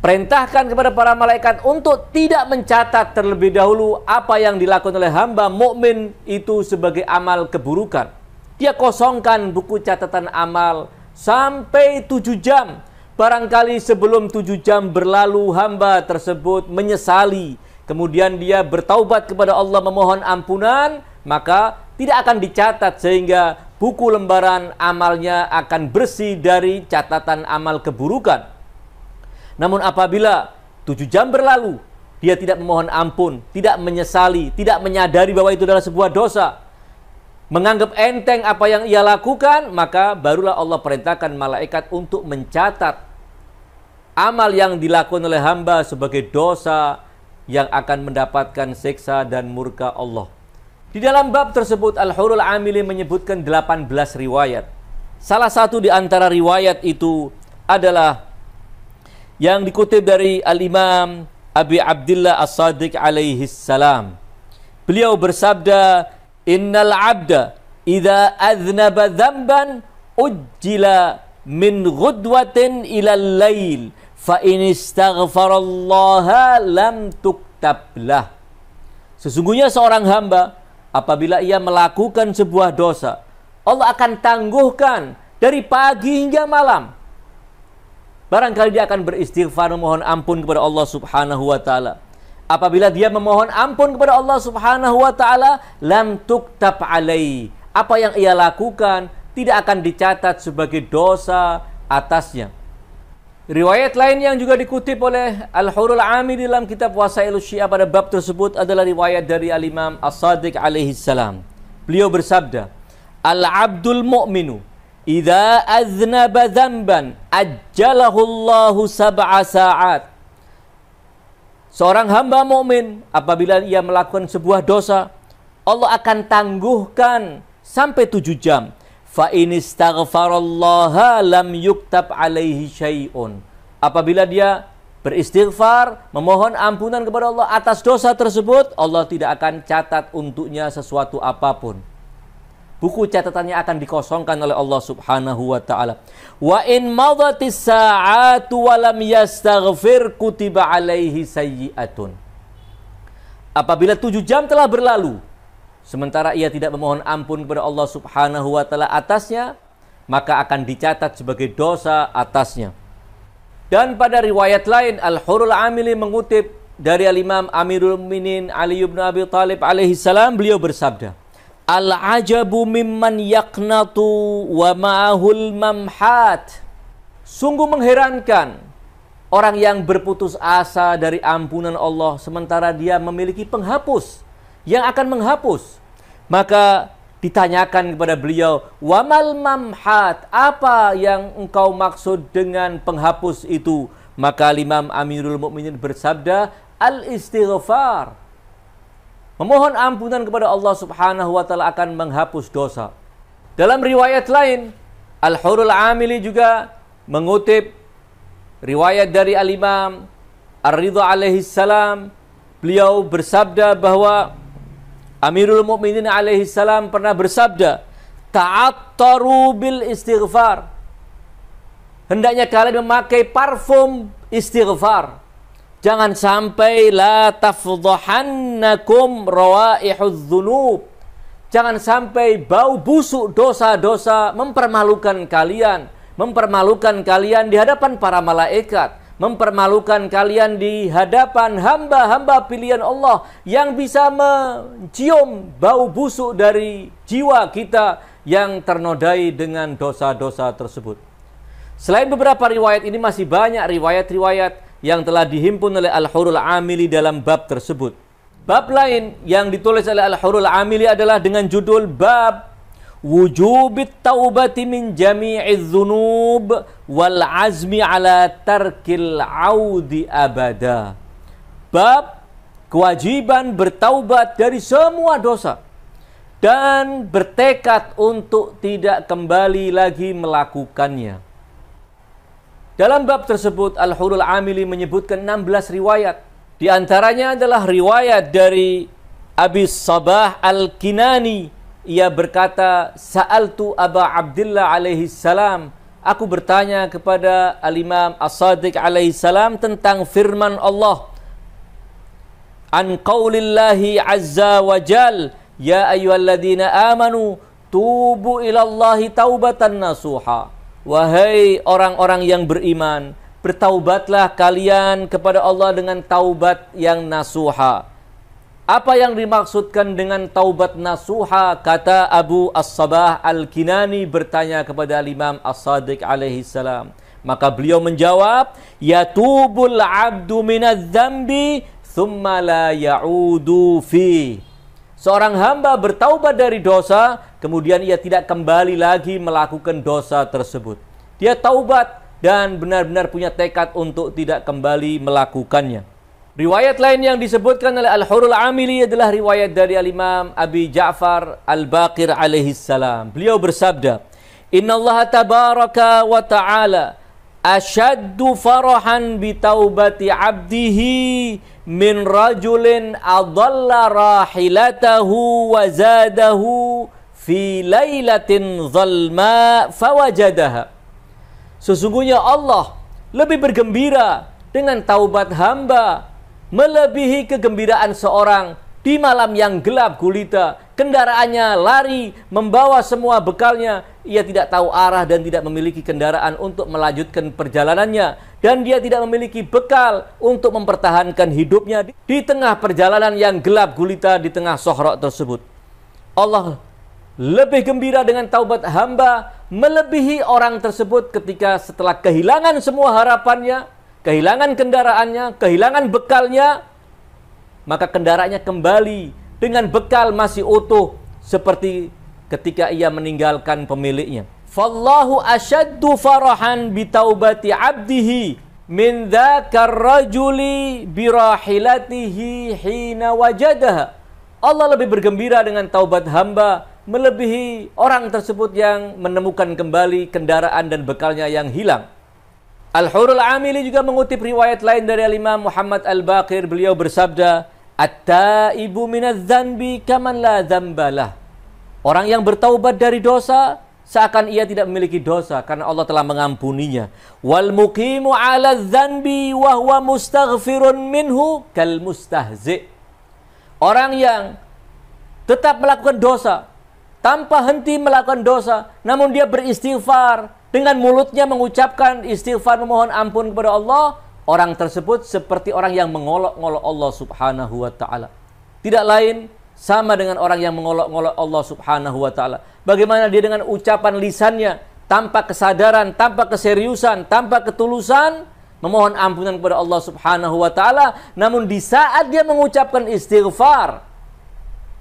Perintahkan kepada para malaikat untuk tidak mencatat terlebih dahulu apa yang dilakukan oleh hamba mukmin itu sebagai amal keburukan. Dia kosongkan buku catatan amal sampai tujuh jam. Barangkali sebelum tujuh jam berlalu hamba tersebut menyesali. Kemudian dia bertaubat kepada Allah memohon ampunan. Maka tidak akan dicatat sehingga buku lembaran amalnya akan bersih dari catatan amal keburukan. Namun apabila tujuh jam berlalu, dia tidak memohon ampun, tidak menyesali, tidak menyadari bahwa itu adalah sebuah dosa, menganggap enteng apa yang ia lakukan, maka barulah Allah perintahkan malaikat untuk mencatat amal yang dilakukan oleh hamba sebagai dosa yang akan mendapatkan seksa dan murka Allah. Di dalam bab tersebut Al-Hurul Amili menyebutkan 18 riwayat. Salah satu di antara riwayat itu adalah yang dikutip dari Al-Imam Abi Abdullah As-Sadiq alaihi salam. Beliau bersabda, "Innal 'abda idza aznaba dzamban ujjila min ghudwatin ila al-lail fa in istaghfarallaha lam tuktablah." Sesungguhnya seorang hamba apabila ia melakukan sebuah dosa, Allah akan tangguhkan dari pagi hingga malam Barangkali dia akan beristighfar memohon ampun kepada Allah Subhanahu wa taala. Apabila dia memohon ampun kepada Allah Subhanahu wa taala, lam tuktab alai. Apa yang ia lakukan tidak akan dicatat sebagai dosa atasnya. Riwayat lain yang juga dikutip oleh Al-Hurul Ami dalam kitab Wasailu Syiah pada bab tersebut adalah riwayat dari Al-Imam As-Sadiq alaihi salam. Beliau bersabda, Al-Abdul Mu'minu Idza aznaba dzamban ajjalahu Allahu sab'a sa'at. Seorang hamba mukmin apabila ia melakukan sebuah dosa, Allah akan tangguhkan sampai tujuh jam. Fa in lam yuktab alaihi syai'un. Apabila dia beristighfar, memohon ampunan kepada Allah atas dosa tersebut, Allah tidak akan catat untuknya sesuatu apapun buku catatannya akan dikosongkan oleh Allah Subhanahu wa taala. Wa in madatis sa'atu wa lam yastaghfir kutiba alaihi sayyi'atun. Apabila tujuh jam telah berlalu, sementara ia tidak memohon ampun kepada Allah Subhanahu wa taala atasnya, maka akan dicatat sebagai dosa atasnya. Dan pada riwayat lain Al-Hurul Amili mengutip dari Al-Imam Amirul Minin Ali bin Abi Thalib alaihi salam beliau bersabda, Al-ajabu mimman yaknatu wa ma'ahul mamhat. Sungguh mengherankan orang yang berputus asa dari ampunan Allah sementara dia memiliki penghapus yang akan menghapus. Maka ditanyakan kepada beliau, "Wamal mamhat, apa yang engkau maksud dengan penghapus itu?" Maka Imam Amirul Mukminin bersabda, "Al-istighfar." Memohon ampunan kepada Allah Subhanahu wa taala akan menghapus dosa. Dalam riwayat lain, Al-Hurul Amili juga mengutip riwayat dari Al-Imam Ar-Ridha alaihi salam, beliau bersabda bahwa Amirul Mukminin alaihi salam pernah bersabda, "Ta'attaru bil istighfar." Hendaknya kalian memakai parfum istighfar. Jangan sampai la tafdhahannakum rawaihudz dzunub. Jangan sampai bau busuk dosa-dosa mempermalukan kalian, mempermalukan kalian di hadapan para malaikat, mempermalukan kalian di hadapan hamba-hamba pilihan Allah yang bisa mencium bau busuk dari jiwa kita yang ternodai dengan dosa-dosa tersebut. Selain beberapa riwayat ini masih banyak riwayat-riwayat yang telah dihimpun oleh Al-Hurul Amili dalam bab tersebut. Bab lain yang ditulis oleh Al-Hurul Amili adalah dengan judul bab Wujubit taubati min jami'iz zunub wal azmi ala tarkil audi abada. Bab kewajiban bertaubat dari semua dosa dan bertekad untuk tidak kembali lagi melakukannya. Dalam bab tersebut Al-Hurul Amili menyebutkan 16 riwayat. Di antaranya adalah riwayat dari Abi Sabah Al-Kinani. Ia berkata, Sa'altu Aba Abdullah alaihi salam. Aku bertanya kepada Al-Imam As-Sadiq alaihi salam tentang firman Allah. An qawlillahi azza wa jal. Ya ayyuhalladzina amanu. Tubu ilallahi taubatan nasuha. Wahai orang-orang yang beriman, bertaubatlah kalian kepada Allah dengan taubat yang nasuha. Apa yang dimaksudkan dengan taubat nasuha? Kata Abu As-Sabah Al-Kinani bertanya kepada Imam As-Sadiq alaihi salam. Maka beliau menjawab, Yatubul abdu minadz dzambi thumma la ya'udu fi. Seorang hamba bertaubat dari dosa, kemudian ia tidak kembali lagi melakukan dosa tersebut. Dia taubat dan benar-benar punya tekad untuk tidak kembali melakukannya. Riwayat lain yang disebutkan oleh Al-Hurul Amili adalah riwayat dari Al-Imam Abi Ja'far Al-Baqir alaihi salam. Beliau bersabda, "Inna Allah tabaraka wa ta'ala asyaddu farahan bitaubati abdihi min rajulin adalla rahilatahu wa zadahu fi lailatin zalma fawajadaha sesungguhnya Allah lebih bergembira dengan taubat hamba melebihi kegembiraan seorang di malam yang gelap gulita, kendaraannya lari membawa semua bekalnya. Ia tidak tahu arah dan tidak memiliki kendaraan untuk melanjutkan perjalanannya. Dan dia tidak memiliki bekal untuk mempertahankan hidupnya di tengah perjalanan yang gelap gulita di tengah sohrok tersebut. Allah lebih gembira dengan taubat hamba melebihi orang tersebut ketika setelah kehilangan semua harapannya, kehilangan kendaraannya, kehilangan bekalnya, maka kendaraannya kembali dengan bekal masih utuh seperti ketika ia meninggalkan pemiliknya. Fallahu asyaddu farahan bitaubati abdihi min dzakar rajuli birahilatihi hina wajadaha. Allah lebih bergembira dengan taubat hamba melebihi orang tersebut yang menemukan kembali kendaraan dan bekalnya yang hilang. Al-Hurul Amili juga mengutip riwayat lain dari Imam Muhammad Al-Baqir. Beliau bersabda, At-taibu minadzanbi kaman la zambalah. Orang yang bertaubat dari dosa seakan ia tidak memiliki dosa karena Allah telah mengampuninya. Wal muqimu 'ala dzanbi wa huwa mustaghfirun minhu kal mustahzi. Orang yang tetap melakukan dosa tanpa henti melakukan dosa namun dia beristighfar dengan mulutnya mengucapkan istighfar memohon ampun kepada Allah, orang tersebut seperti orang yang mengolok-ngolok Allah Subhanahu wa taala. Tidak lain sama dengan orang yang mengolok-ngolok Allah Subhanahu wa taala. Bagaimana dia dengan ucapan lisannya tanpa kesadaran, tanpa keseriusan, tanpa ketulusan memohon ampunan kepada Allah Subhanahu wa taala, namun di saat dia mengucapkan istighfar,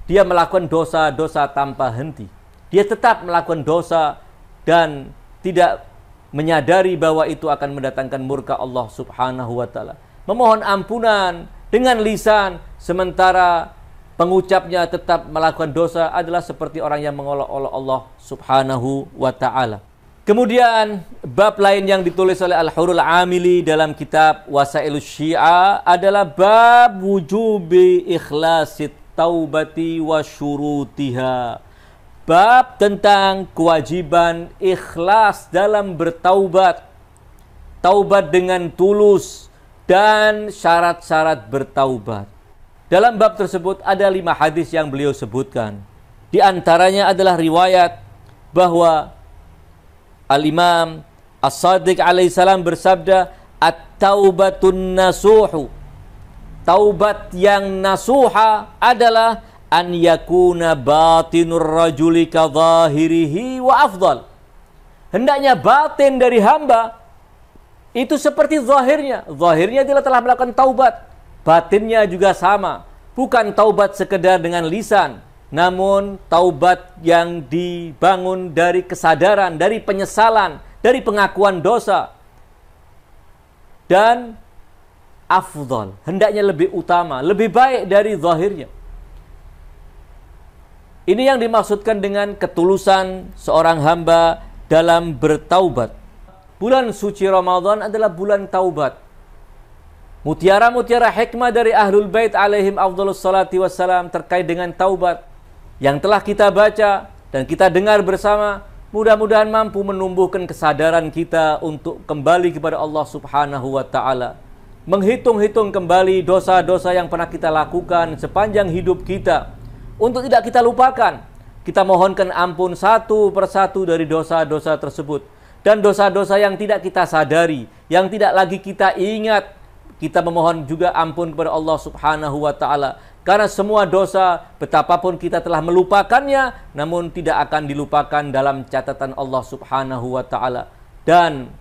dia melakukan dosa-dosa tanpa henti. Dia tetap melakukan dosa dan tidak menyadari bahwa itu akan mendatangkan murka Allah Subhanahu wa taala. Memohon ampunan dengan lisan sementara pengucapnya tetap melakukan dosa adalah seperti orang yang mengolok-olok Allah Subhanahu wa taala. Kemudian bab lain yang ditulis oleh Al-Hurul Amili dalam kitab Wasailus Syiah adalah bab wujubi ikhlasit taubati wa syurutiha bab tentang kewajiban ikhlas dalam bertaubat, taubat dengan tulus, dan syarat-syarat bertaubat. Dalam bab tersebut ada lima hadis yang beliau sebutkan. Di antaranya adalah riwayat bahwa Al-Imam As-Sadiq alaihissalam bersabda, At-taubatun nasuhu. Taubat yang nasuha adalah an yakuna batinur rajuli kadhahirihi wa afdal. Hendaknya batin dari hamba itu seperti zahirnya. Zahirnya dia telah melakukan taubat. Batinnya juga sama. Bukan taubat sekedar dengan lisan. Namun taubat yang dibangun dari kesadaran, dari penyesalan, dari pengakuan dosa. Dan afdol, hendaknya lebih utama, lebih baik dari zahirnya. Ini yang dimaksudkan dengan ketulusan seorang hamba dalam bertaubat. Bulan suci Ramadan adalah bulan taubat. Mutiara-mutiara hikmah dari Ahlul Bait alaihim afdhalus salati wassalam terkait dengan taubat yang telah kita baca dan kita dengar bersama mudah-mudahan mampu menumbuhkan kesadaran kita untuk kembali kepada Allah Subhanahu wa taala. Menghitung-hitung kembali dosa-dosa yang pernah kita lakukan sepanjang hidup kita untuk tidak kita lupakan. Kita mohonkan ampun satu persatu dari dosa-dosa tersebut. Dan dosa-dosa yang tidak kita sadari, yang tidak lagi kita ingat, kita memohon juga ampun kepada Allah Subhanahu wa taala karena semua dosa betapapun kita telah melupakannya namun tidak akan dilupakan dalam catatan Allah Subhanahu wa taala dan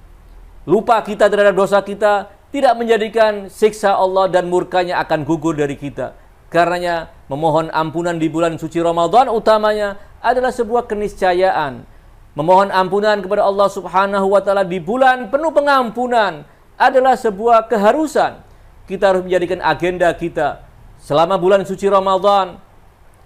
lupa kita terhadap dosa kita tidak menjadikan siksa Allah dan murkanya akan gugur dari kita Karenanya memohon ampunan di bulan suci Ramadan utamanya adalah sebuah keniscayaan. Memohon ampunan kepada Allah Subhanahu wa taala di bulan penuh pengampunan adalah sebuah keharusan. Kita harus menjadikan agenda kita selama bulan suci Ramadan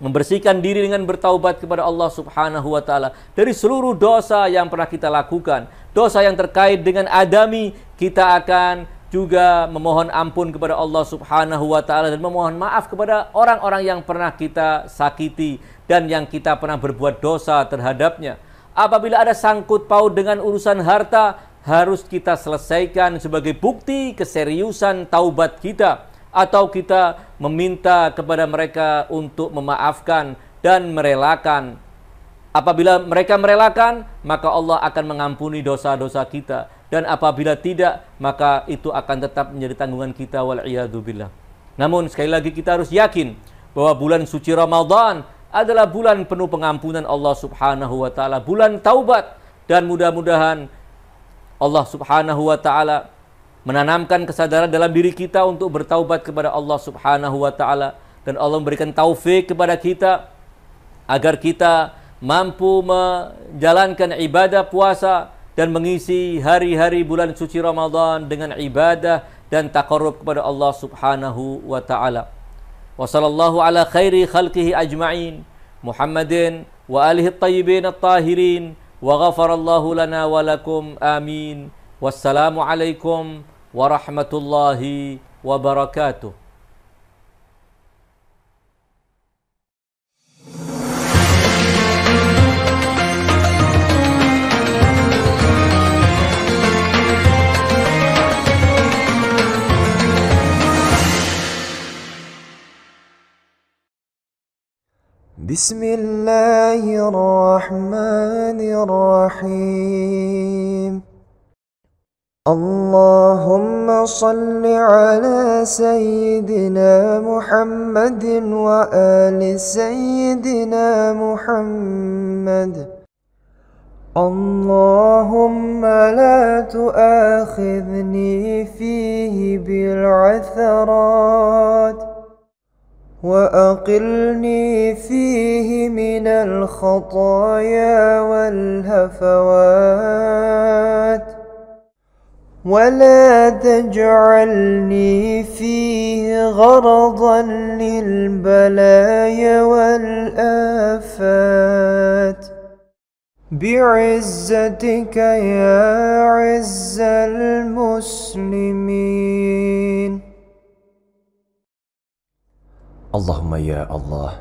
membersihkan diri dengan bertaubat kepada Allah Subhanahu wa taala dari seluruh dosa yang pernah kita lakukan, dosa yang terkait dengan adami kita akan juga memohon ampun kepada Allah Subhanahu wa taala dan memohon maaf kepada orang-orang yang pernah kita sakiti dan yang kita pernah berbuat dosa terhadapnya. Apabila ada sangkut paut dengan urusan harta, harus kita selesaikan sebagai bukti keseriusan taubat kita atau kita meminta kepada mereka untuk memaafkan dan merelakan. Apabila mereka merelakan, maka Allah akan mengampuni dosa-dosa kita dan apabila tidak maka itu akan tetap menjadi tanggungan kita wal billah. Namun sekali lagi kita harus yakin bahwa bulan suci Ramadan adalah bulan penuh pengampunan Allah Subhanahu wa taala, bulan taubat dan mudah-mudahan Allah Subhanahu wa taala menanamkan kesadaran dalam diri kita untuk bertaubat kepada Allah Subhanahu wa taala dan Allah memberikan taufik kepada kita agar kita mampu menjalankan ibadah puasa dan mengisi hari-hari bulan suci Ramadhan dengan ibadah dan takarub kepada Allah Subhanahu wa taala. Wa ala khairi khalqihi ajma'in Muhammadin wa alihi tayyibin at-tahirin wa ghafara Allahu lana wa lakum amin. Wassalamu alaikum warahmatullahi wabarakatuh. بسم الله الرحمن الرحيم اللهم صل على سيدنا محمد وآل سيدنا محمد اللهم لا تؤاخذني فيه بالعثرات وأقلني فيه من الخطايا والهفوات ولا تجعلني فيه غرضا للبلايا والآفات بعزتك يا عز المسلمين Allahumma ya Allah,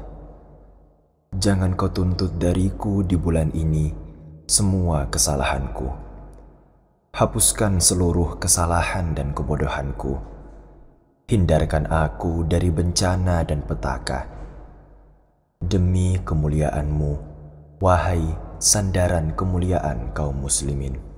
jangan kau tuntut dariku di bulan ini semua kesalahanku. Hapuskan seluruh kesalahan dan kebodohanku. Hindarkan aku dari bencana dan petaka. Demi kemuliaanmu, wahai sandaran kemuliaan kaum muslimin.